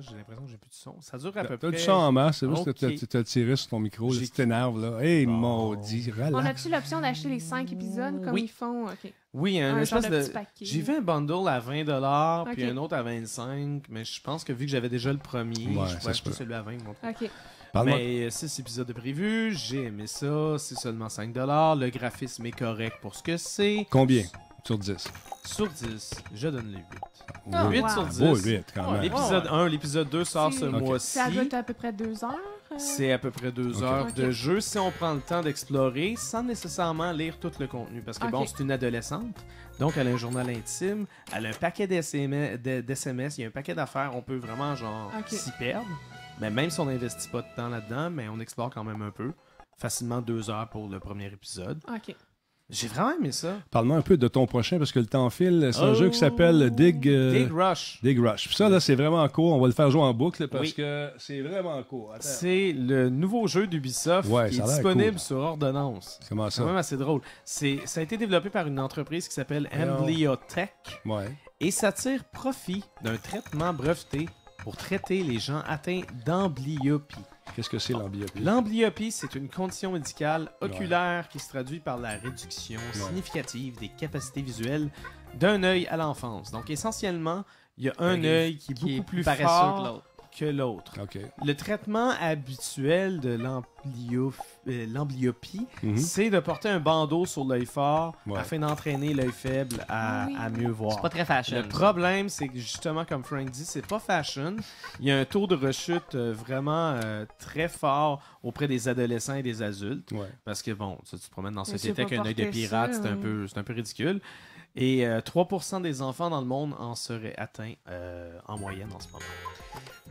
j'ai l'impression que j'ai plus de son. Ça dure à peu près. T'as du son en masse, c'est juste que que t'as tiré sur ton micro, là, tu t'énerves là. Hey, maudit, relax. On a-tu l'option d'acheter les cinq épisodes comme ils font Ok. Oui, un, espèce de. J'ai vu un bundle à 20$, puis un autre à 25$, mais je pense que vu que j'avais déjà le premier, je vais acheter celui à 20$. ok. Mais 6 euh, épisodes de prévu, j'ai aimé ça, c'est seulement 5 le graphisme est correct pour ce que c'est. Combien sur 10 Sur 10, je donne les 8. 8 ah, ah, sur 10. Oh, 8 quand même. L'épisode 1, ah. l'épisode 2 sort ce mois-ci. Ça doit être à peu près 2 heures. Euh? C'est à peu près 2 heures de jeu si on prend le temps d'explorer sans nécessairement lire tout le contenu. Parce que bon, c'est une adolescente, donc elle a un journal intime, elle a un paquet d'SMS, il y a un paquet d'affaires, on peut vraiment genre s'y perdre. Mais même si on n'investit pas de temps là-dedans, mais on explore quand même un peu. Facilement deux heures pour le premier épisode. OK. J'ai vraiment aimé ça. Parle-moi un peu de ton prochain parce que le temps file. C'est un jeu qui s'appelle oh! Dig, euh, Dig Rush. Dig Rush. ça, là, c'est vraiment court. On va le faire jouer en boucle parce que c'est vraiment court. C'est le nouveau jeu d'Ubisoft qui est disponible sur ordonnance. Comment ça? C'est quand même assez drôle. ça a été développé par une entreprise qui s'appelle Tech. Ouais. Et ça tire profit d'un traitement breveté pour traiter les gens atteints d'amblyopie. Qu'est-ce que c'est l'amblyopie L'amblyopie, c'est une condition médicale oculaire qui se traduit par la réduction significative des capacités visuelles d'un œil à l'enfance. Donc essentiellement, il y a un œil qui, est beaucoup plus paresseux que l'autre l'autre. Le traitement habituel de euh, l'amblyopie, mhm. c'est de porter un bandeau sur l'œil fort afin d'entraîner l'œil faible ah à, mieux voir. C'est pas très fashion. Le problème, c'est que justement, comme Frank dit, c'est pas fashion. Il y a un taux de rechute euh, vraiment euh, très fort auprès des adolescents et des adultes. Parce que bon, tu, te promènes dans cette société avec un œil de pirate, c'est un, un peu ridicule. Et 3% euh, des enfants dans le monde en seraient atteints euh, en moyenne en ce moment.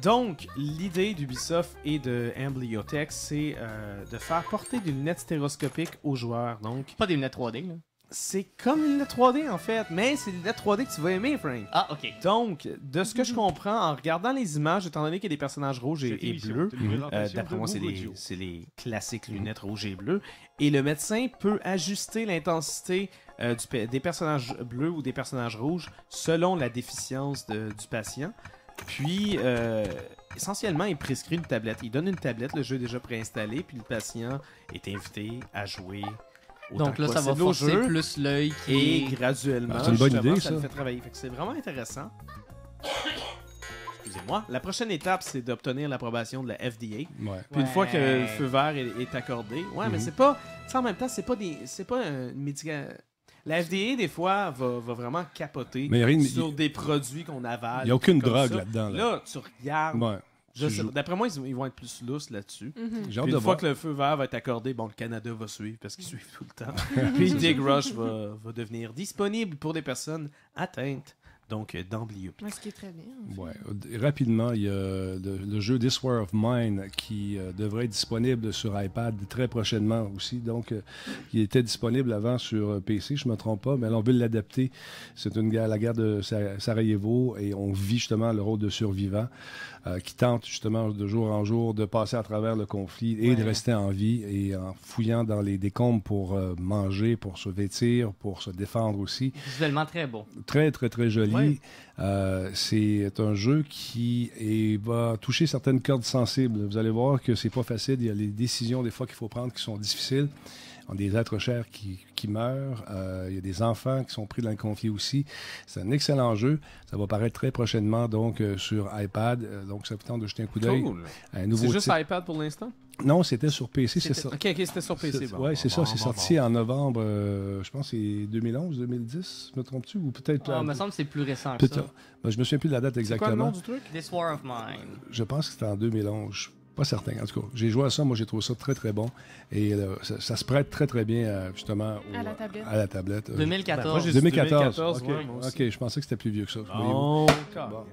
Donc, l'idée d'Ubisoft et de c'est euh, de faire porter des lunettes stéroscopiques aux joueurs. Donc, pas des lunettes 3D, là. C'est comme une lunette 3D en fait, mais c'est les lunettes 3D que tu vas aimer, Frank. Ah, ok. Donc, de ce que je comprends, en regardant les images, étant donné qu'il y a des personnages rouges et, bleus, d'après moi, c'est les, classiques lunettes rouges et bleues, et le médecin peut ajuster l'intensité euh, des personnages bleus ou des personnages rouges selon la déficience du patient. Puis, euh, essentiellement, il prescrit une tablette. Il donne une tablette, le jeu est déjà préinstallé, puis le patient est invité à jouer. Donc là, ça va forcer jeu, plus l'œil qui. Et graduellement, ah, ça, fait travailler. c'est vraiment intéressant. Excusez-moi. La prochaine étape, c'est d'obtenir l'approbation de la FDA. Puis une fois que le feu vert est, accordé, ouais, mais mm-hmm. c'est pas. en même temps, c'est pas des, c'est pas un médicament la des fois, va, vraiment capoter sur des produits qu'on avale. Il n'y a aucune drogue là-dedans. Là. tu regardes. D'après moi, ils, vont être plus lousses là-dessus. Mhm. Une fois que le feu vert va être accordé, bon, le Canada va suivre parce qu'ils suivent tout le temps. <laughs> Puis Dig Rush va, va, devenir disponible pour des personnes atteintes donc, euh, d'Ambliopie. ce qui est très bien. Hein, rapidement, il y a euh, le, jeu This War of Mine qui euh, devrait être disponible sur iPad très prochainement aussi. Donc, il était disponible avant sur PC, je ne me trompe pas, mais on veut l'adapter. C'est une la guerre de Sarajevo et on vit justement le rôle de survivant qui tente justement de jour en jour de passer à travers le conflit et de rester en vie et en fouillant dans les décombres pour manger, pour se vêtir, pour se défendre aussi. Visuellement très beau. Très, très, très joli. Euh, c'est un jeu qui va toucher certaines cordes sensibles. Vous allez voir que c'est pas facile. Il y a les décisions des fois qu'il faut prendre qui sont difficiles. On a des êtres chers qui, meurent. Euh, il y a des enfants qui sont pris dans le conflit aussi. C'est un excellent jeu. Ça va paraître très prochainement donc euh, sur iPad. donc ça vous tente de jeter un coup d'œil. Cool. C'est juste iPad pour l'instant? Non, c'était sur PC. c'est ça. OK, c'était sur PC. Bon, oui, c'est ça. c'est sorti en novembre, euh, je pense, c'est 2011, 2010, me trompes-tu? Ou peut-être... Ah, me semble que c'est plus récent que ça. Je ben, je me souviens plus de la date exactement. This War of Mine. Je pense que c'était en 2011. Pas certain. En tout cas, j'ai joué à ça. Moi, j'ai trouvé ça très, très bon. Et euh, ça, se prête très, très bien, euh, justement, à la tablette. 2014. 2014. Euh, ben, OK, je pensais que c'était plus vieux que ça. Oh,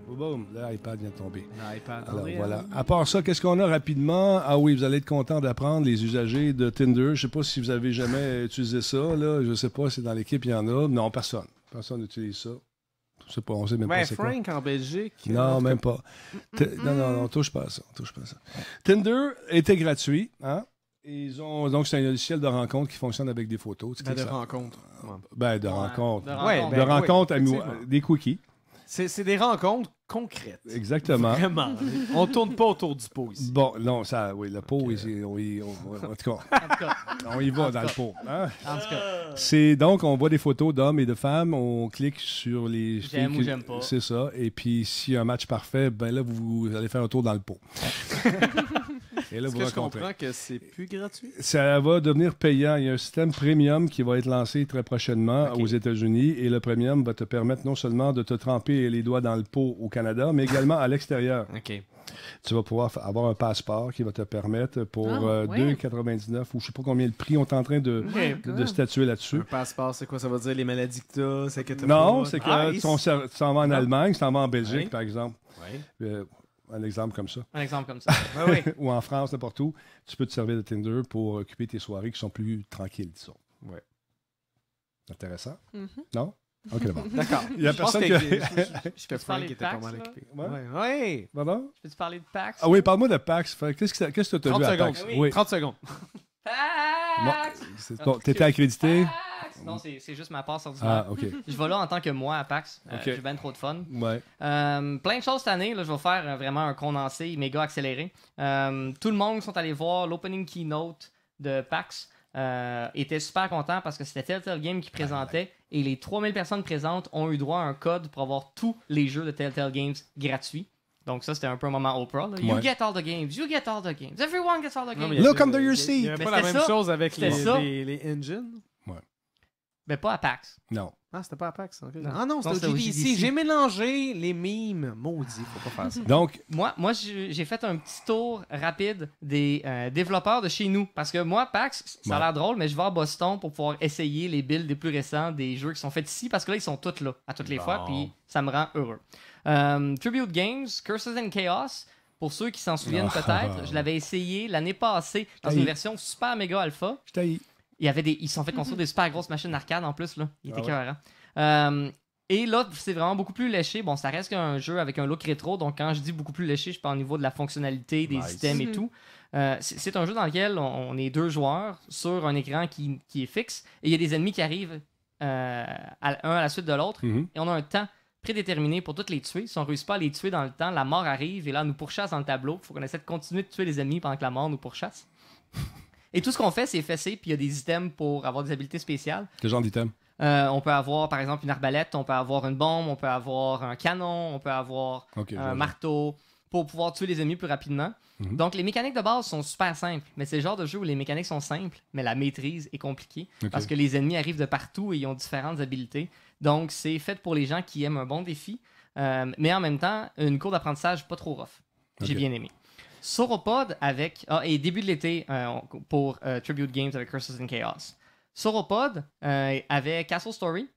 bon, boum, L'iPad vient de tomber. L'iPad. Alors, voilà. À part ça, qu'est-ce qu'on a rapidement? Ah oui, vous allez être content d'apprendre, les usagers de Tinder. Je ne sais pas si vous avez jamais <laughs> utilisé ça. Là. Je sais pas si dans l'équipe, il y en a. Non, personne. Personne n'utilise ça. Je sais pas, on sait même ben, pas c'est Frank en Belgique. Euh, non, même pas. Non, non, non, touche pas à ça. Touche pas ça. Tinder était gratuit, hein? Ils ont, donc, c'est un logiciel de rencontre qui fonctionne avec des photos. Ben, ben, de rencontre. Ben, de rencontre. De ouais, de ben rencontre, des cookies. C'est des rencontres concrètes. Exactement. <laughs> on tourne pas autour du pot ici. Bon, non, ça, oui, le pot, oui, en tout cas, on y va dans le pot. Hein? En tout cas. C'est donc, on voit des photos d'hommes et de femmes, on clique sur les. J'aime ou pas. C'est ça. Et puis, si un match parfait, ben là, vous, vous allez faire un tour dans le pot. <laughs> Est-ce que je comprends que c'est plus gratuit? Ça va devenir payant. Il y a un système premium qui va être lancé très prochainement aux États-Unis et le premium va te permettre non seulement de te tremper les doigts dans le pot au Canada, mais également à l'extérieur. OK tu vas pouvoir avoir un passeport qui va te permettre pour 2,99 ah, euh, ou je sais pas combien le prix. On est en train de, statuer là-dessus. Un passeport, c'est quoi Ça va dire les maladies que tu as Non, c'est que tu s'en vas en ah. Allemagne, tu en vas en Belgique, par exemple. Oui. Euh, un exemple comme ça. Un exemple comme ça. <laughs> Ben oui. Ou en France, n'importe où, tu peux te servir de Tinder pour occuper tes soirées qui sont plus tranquilles, disons. Oui. Intéressant. Mm-hmm. Non? Ok, bon. <laughs> D'accord. Il y a je personne qui. Que... Je, peux fais qui était pas mal oui. Oui. Pardon? Je peux te parler de PAX? Ah oui, parle-moi de PAX. Qu'est-ce que tu as vu secondes. à PAX? Oui. 30 secondes. PAX! Bon, T'étais accrédité? Non, mm. c'est juste ma passe sur ah, je vais là en tant que moi à PAX. Euh, j'ai bien trop de fun. Euh, plein de choses cette année. Là, je vais faire euh, vraiment un condensé méga accéléré. tout le monde sont allés voir l'opening keynote de PAX. était super content parce que c'était Telltale Games qui présentait et les 3000 personnes présentes ont eu droit à un code pour avoir tous les jeux de Telltale Games gratuits. Donc ça, c'était un peu un moment Oprah. You get all the games, you get all the games, everyone gets all the games. Look under your seat. Il ça la même ça. chose avec les, mais pas à PAX. Non. Ah, c'était pas à PAX. Ah non, c'était au J'ai mélangé les mimes. Maudit, faut pas faire ça. <laughs> Donc, moi, moi j'ai fait un petit tour rapide des euh, développeurs de chez nous. Parce que moi, PAX, ça a l'air drôle, mais je vais à Boston pour pouvoir essayer les builds les plus récents des jeux qui sont faits ici. Parce que là, ils sont tous là, à toutes les fois. Puis ça me rend heureux. Euh, Tribute Games, Curses and Chaos. Pour ceux qui s'en souviennent ah. peut-être, je l'avais essayé l'année passée dans une version super méga alpha. Je il y avait des, ils sont fait construire mm-hmm. des super grosses machines d'arcade en plus. Là. Il était ah hein. euh, et là, c'est vraiment beaucoup plus léché. Bon, ça reste qu'un jeu avec un look rétro. Donc, quand je dis beaucoup plus léché, je parle au niveau de la fonctionnalité, des systèmes et mm-hmm. tout. Euh, c'est un jeu dans lequel on, est deux joueurs sur un écran qui, est fixe. Et il y a des ennemis qui arrivent euh, à, un à la suite de l'autre. Mm-hmm. Et on a un temps prédéterminé pour toutes les tuer. Si on ne réussit pas à les tuer dans le temps, la mort arrive et là, on nous pourchasse dans le tableau. Il faut qu'on essaie de continuer de tuer les ennemis pendant que la mort nous pourchasse. Et tout ce qu'on fait, c'est fesser, puis il y a des items pour avoir des habiletés spéciales. Quel genre d'items euh, on peut avoir, par exemple, une arbalète, on peut avoir une bombe, on peut avoir un canon, on peut avoir un marteau pour pouvoir tuer les ennemis plus rapidement. Mhm. Donc, les mécaniques de base sont super simples, mais c'est le genre de jeu où les mécaniques sont simples, mais la maîtrise est compliquée parce que les ennemis arrivent de partout et ils ont différentes habiletés. Donc, c'est fait pour les gens qui aiment un bon défi, euh, mais en même temps, une cour d'apprentissage pas trop rough. J'ai bien aimé. Sauropod avec. Ah, et début de l'été euh, pour euh, Tribute Games avec Curses and Chaos. Sauropod euh, Avec avait Castle Story,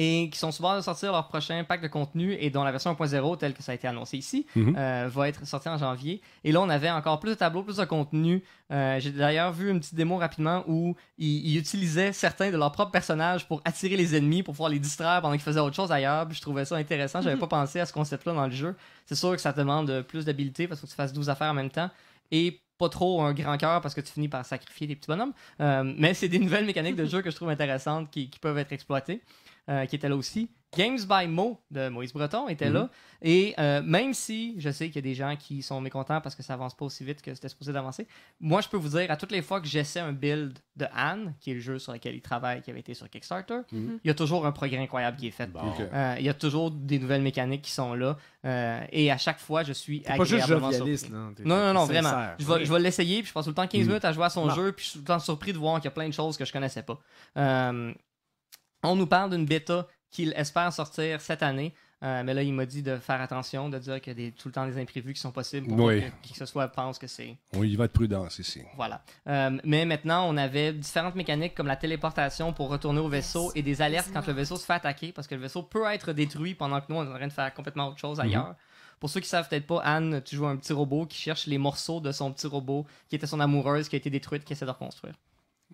et qui sont souvent de sortir leur prochain pack de contenu et dont la version 1.0, telle que ça a été annoncé ici, mhm. euh, va être sortie en janvier. Et là, on avait encore plus de tableaux, plus de contenu. Euh, j'ai d'ailleurs vu une petite démo rapidement où ils, utilisaient certains de leurs propres personnages pour attirer les ennemis, pour pouvoir les distraire pendant qu'ils faisaient autre chose ailleurs. je trouvais ça intéressant. J'avais n'avais mhm. pas pensé à ce concept-là dans le jeu. C'est sûr que ça demande plus d'habileté parce que tu fasses 12 affaires en même temps. Et pas trop un grand cœur parce que tu finis par sacrifier des petits bonhommes. Euh, mais c'est des <laughs> nouvelles mécaniques de jeu que je trouve intéressantes qui, qui peuvent être exploitées. Euh, qui était là aussi. Games by Mo de Moïse Breton était là. Mhm. Et euh, même si je sais qu'il y a des gens qui sont mécontents parce que ça avance pas aussi vite que c'était supposé d'avancer, moi je peux vous dire, à toutes les fois que j'essaie un build de Anne, qui est le jeu sur lequel il travaille, qui avait été sur Kickstarter, mhm. Mhm. il y a toujours un progrès incroyable qui est fait. Euh, il y a toujours des nouvelles mécaniques qui sont là. et à chaque fois, je suis agréablement pas juste surpris. Non, non, non, non, vraiment. Je vais, l'essayer, puis je passe tout le temps 15 minutes à jouer à son jeu, puis je suis tout le temps surpris de voir qu'il y a plein de choses que je connaissais pas. On nous parle d'une bêta qu'il espère sortir cette année. Euh, mais là, il m'a dit de faire attention, de dire qu'il y a tout le temps des imprévus qui sont possibles oui. que que ce soit pense que c'est. Oui, il va être prudent, ici. Voilà. Euh, mais maintenant, on avait différentes mécaniques comme la téléportation pour retourner au vaisseau et des alertes quand le vaisseau se fait attaquer parce que le vaisseau peut être détruit pendant que nous, on est en train de faire complètement autre chose mhm. ailleurs. Pour ceux qui savent peut-être pas, Anne, tu joues un petit robot qui cherche les morceaux de son petit robot qui était son amoureuse, qui a été détruite, qui essaie de reconstruire.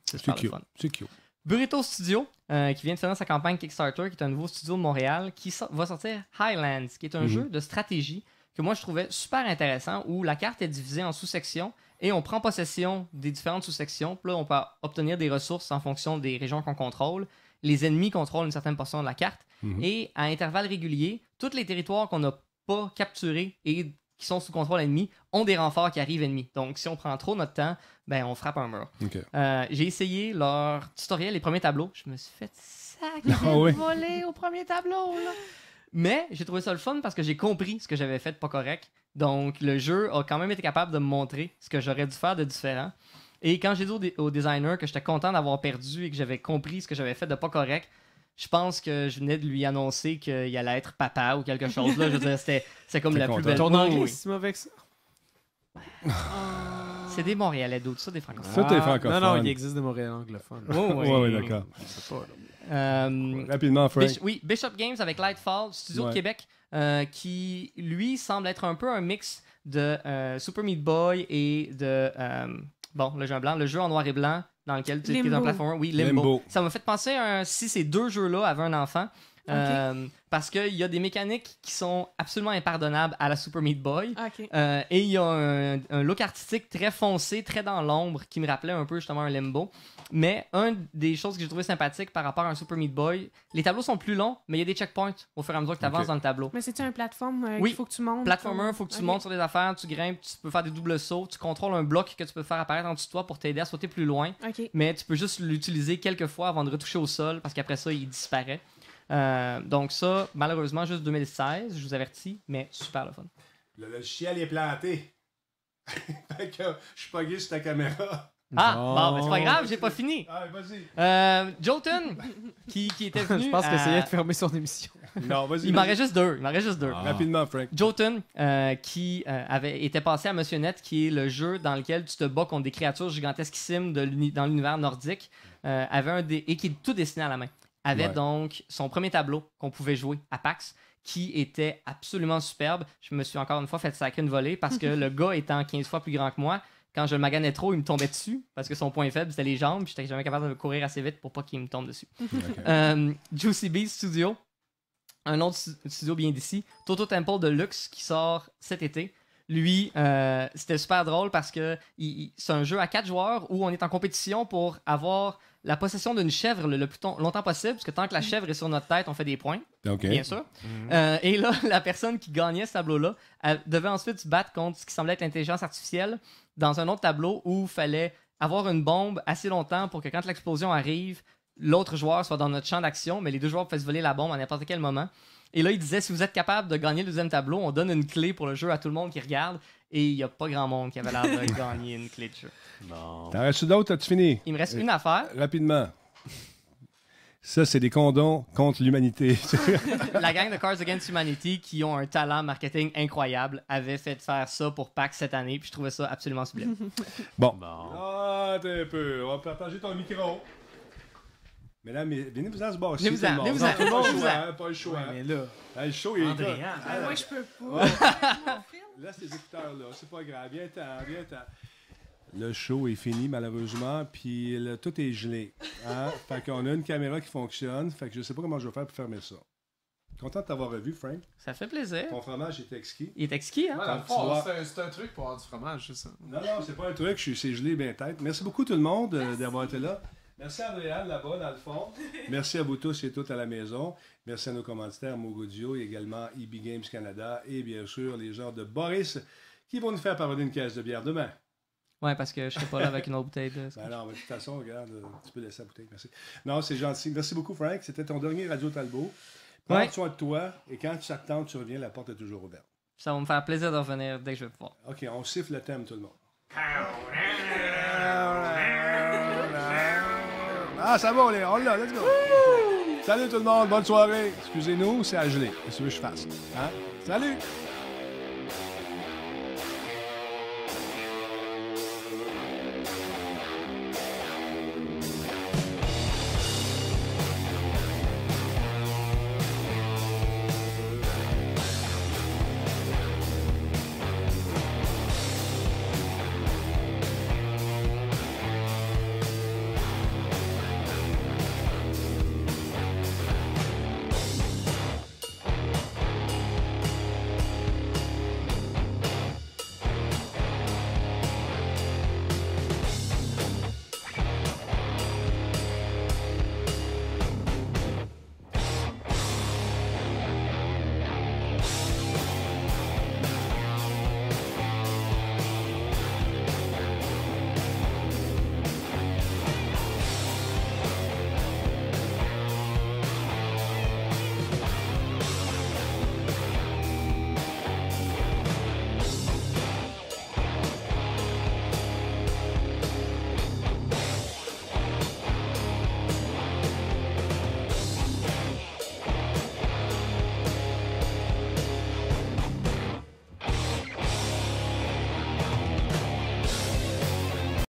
C'est cute. C'est cute. Burrito Studio, euh, qui vient de faire sa campagne Kickstarter, qui est un nouveau studio de Montréal, qui va sortir Highlands, qui est un mhm. jeu de stratégie que moi je trouvais super intéressant, où la carte est divisée en sous-sections et on prend possession des différentes sous-sections. Puis là, on peut obtenir des ressources en fonction des régions qu'on contrôle. Les ennemis contrôlent une certaine portion de la carte. Mhm. Et à intervalles réguliers, tous les territoires qu'on n'a pas capturés et qui sont sous contrôle ennemi ont des renforts qui arrivent ennemis. Donc, si on prend trop notre temps, ben on frappe un mur. Euh, j'ai essayé leur tutoriel, les premiers tableaux. Je me suis fait sacré ah voler au premier tableau. Mais j'ai trouvé ça le fun parce que j'ai compris ce que j'avais fait de pas correct. Donc, le jeu a quand même été capable de me montrer ce que j'aurais dû faire de différent. Et quand j'ai dit aux au designer que j'étais content d'avoir perdu et que j'avais compris ce que j'avais fait de pas correct, je pense que je venais de lui annoncer qu'il allait être papa ou quelque chose. Là, je comme la plus belle. Ton anglais, ça. <laughs> C'est des Montréalais d'autres, ça, des francophones. ça, des ah. francophones. Non, non, il existe des Montréalais anglophones. Oh, oui, oui, d'accord. Euh, Rapidement, Frank. oui, Bishop Games avec Lightfall, studio de Québec, euh, qui, lui, semble être un peu un mix de euh, Super Meat Boy et de... bon, le jeu en blanc, le jeu en noir et blanc dans lequel tu es dans le plafond. Oui, Limbo. Limbo. Ça m'a fait penser à un, si ces deux jeux-là avaient un enfant, euh, parce qu'il y a des mécaniques qui sont absolument impardonnables à la Super Meat Boy. Ah, euh, et il y a un, look artistique très foncé, très dans l'ombre, qui me rappelait un peu justement un Limbo. Mais une des choses que j'ai trouvé sympathique par rapport à un Super Meat Boy, les tableaux sont plus longs, mais il y a des checkpoints au fur et à mesure que tu avances dans le tableau. Mais c'est-tu un plateforme euh, oui. qu'il faut que tu montes Platformer, il faut que tu montes sur des affaires, tu grimpes, tu peux faire des doubles sauts, tu contrôles un bloc que tu peux faire apparaître en dessous de toi pour t'aider à sauter plus loin. Mais tu peux juste l'utiliser quelques fois avant de retoucher au sol parce qu'après ça, il disparaît. Euh, donc ça, malheureusement, juste 2016, je vous avertis, mais super le fun. Le logiciel est planté. <laughs> je suis pas sur ta caméra. Ah, ben, c'est pas grave, j'ai pas fini. Ah, vas-y. Euh, Jolton, qui, était <laughs> venu. Je pense qu'il essayait de fermer son émission. non, vas-y. Il m'en reste juste deux. Il m'en reste juste deux. Ah. Rapidement, Frank. Jolton, euh, qui avait, était passé à Monsieur Net, qui est le jeu dans lequel tu te bats contre des créatures gigantesquissimes dans l'univers nordique, avait un et qui est tout dessiné à la main avait donc son premier tableau qu'on pouvait jouer à PAX qui était absolument superbe. Je me suis encore une fois fait sacrer une volée parce que <laughs> le gars étant 15 fois plus grand que moi, quand je le maganais trop, il me tombait dessus parce que son point faible, c'était les jambes. J'étais jamais capable de courir assez vite pour pas qu'il me tombe dessus. <laughs> Euh, Juicy Bee Studio, un autre studio bien d'ici. Toto Temple de Luxe qui sort cet été. Lui, euh, c'était super drôle parce que c'est un jeu à 4 joueurs où on est en compétition pour avoir la possession d'une chèvre le, plus longtemps possible, parce que tant que la mm. chèvre est sur notre tête, on fait des points, bien sûr. Mm. Euh, et là, <laughs> la personne qui gagnait ce tableau-là devait ensuite se battre contre ce qui semblait être l'intelligence artificielle dans un autre tableau où il fallait avoir une bombe assez longtemps pour que quand l'explosion arrive, l'autre joueur soit dans notre champ d'action, mais les deux joueurs peuvent voler la bombe à n'importe quel moment. Et là, il disait, si vous êtes capable de gagner le deuxième tableau, on donne une clé pour le jeu à tout le monde qui regarde. Et il n'y a pas grand monde qui avait l'air de <laughs> gagner une clé de jeu. Non. T'en restes d'autres? As-tu fini? Il me reste une affaire. Euh, rapidement. Ça, c'est des condons contre l'humanité. <laughs> la gang de Cards Against Humanity, qui ont un talent marketing incroyable, avait fait faire ça pour Pâques cette année, puis je trouvais ça absolument sublime. <laughs> Bon. Ah, t'es un peu. On va partager ton micro. Mesdames, venez vous en se bâcher. Venez vous en, venez vous en. Pas le choix, pas mais là. le show, il est là. Ah, moi, je peux pas laisse les écouteurs là, c'est pas grave, viens ten viens ten le show est fini malheureusement, puis tout est gelé. Hein? <laughs> fait qu'on a une caméra qui fonctionne, fait que je sais pas comment je vais faire pour fermer ça. Content de t'avoir revu, Frank. Ça fait plaisir. Ton fromage est exquis. Il est exquis, hein? c'est un, truc pour avoir du fromage, c'est ça. Non, non, c'est pas un truc, c'est gelé bien tête. Merci beaucoup tout le monde euh, d'avoir été là. Merci à là-bas, dans le fond. <laughs> Merci à vous tous et toutes à la maison. Merci à nos commanditaires Mogodio et également EB Games Canada et bien sûr les gens de Boris qui vont nous faire parvenir une caisse de bière demain. Oui, parce que je serai pas là avec une autre bouteille de. <laughs> Ben non, toute façon, regarde, tu peux laisser la bouteille. Merci. Non, c'est gentil. Merci beaucoup, Frank. C'était ton dernier Radio Talbot. Prends soin de toi et quand tu t'attends, tu reviens, la porte est toujours ouverte. Ça va me faire plaisir de revenir dès que je vais pouvoir. OK, on siffle le thème, tout le monde. Ah, ça va, on là, let's go. Salut tout le monde, bonne soirée. Excusez-nous, c'est à geler. Qu'est-ce que je fasse? Hein? Salut!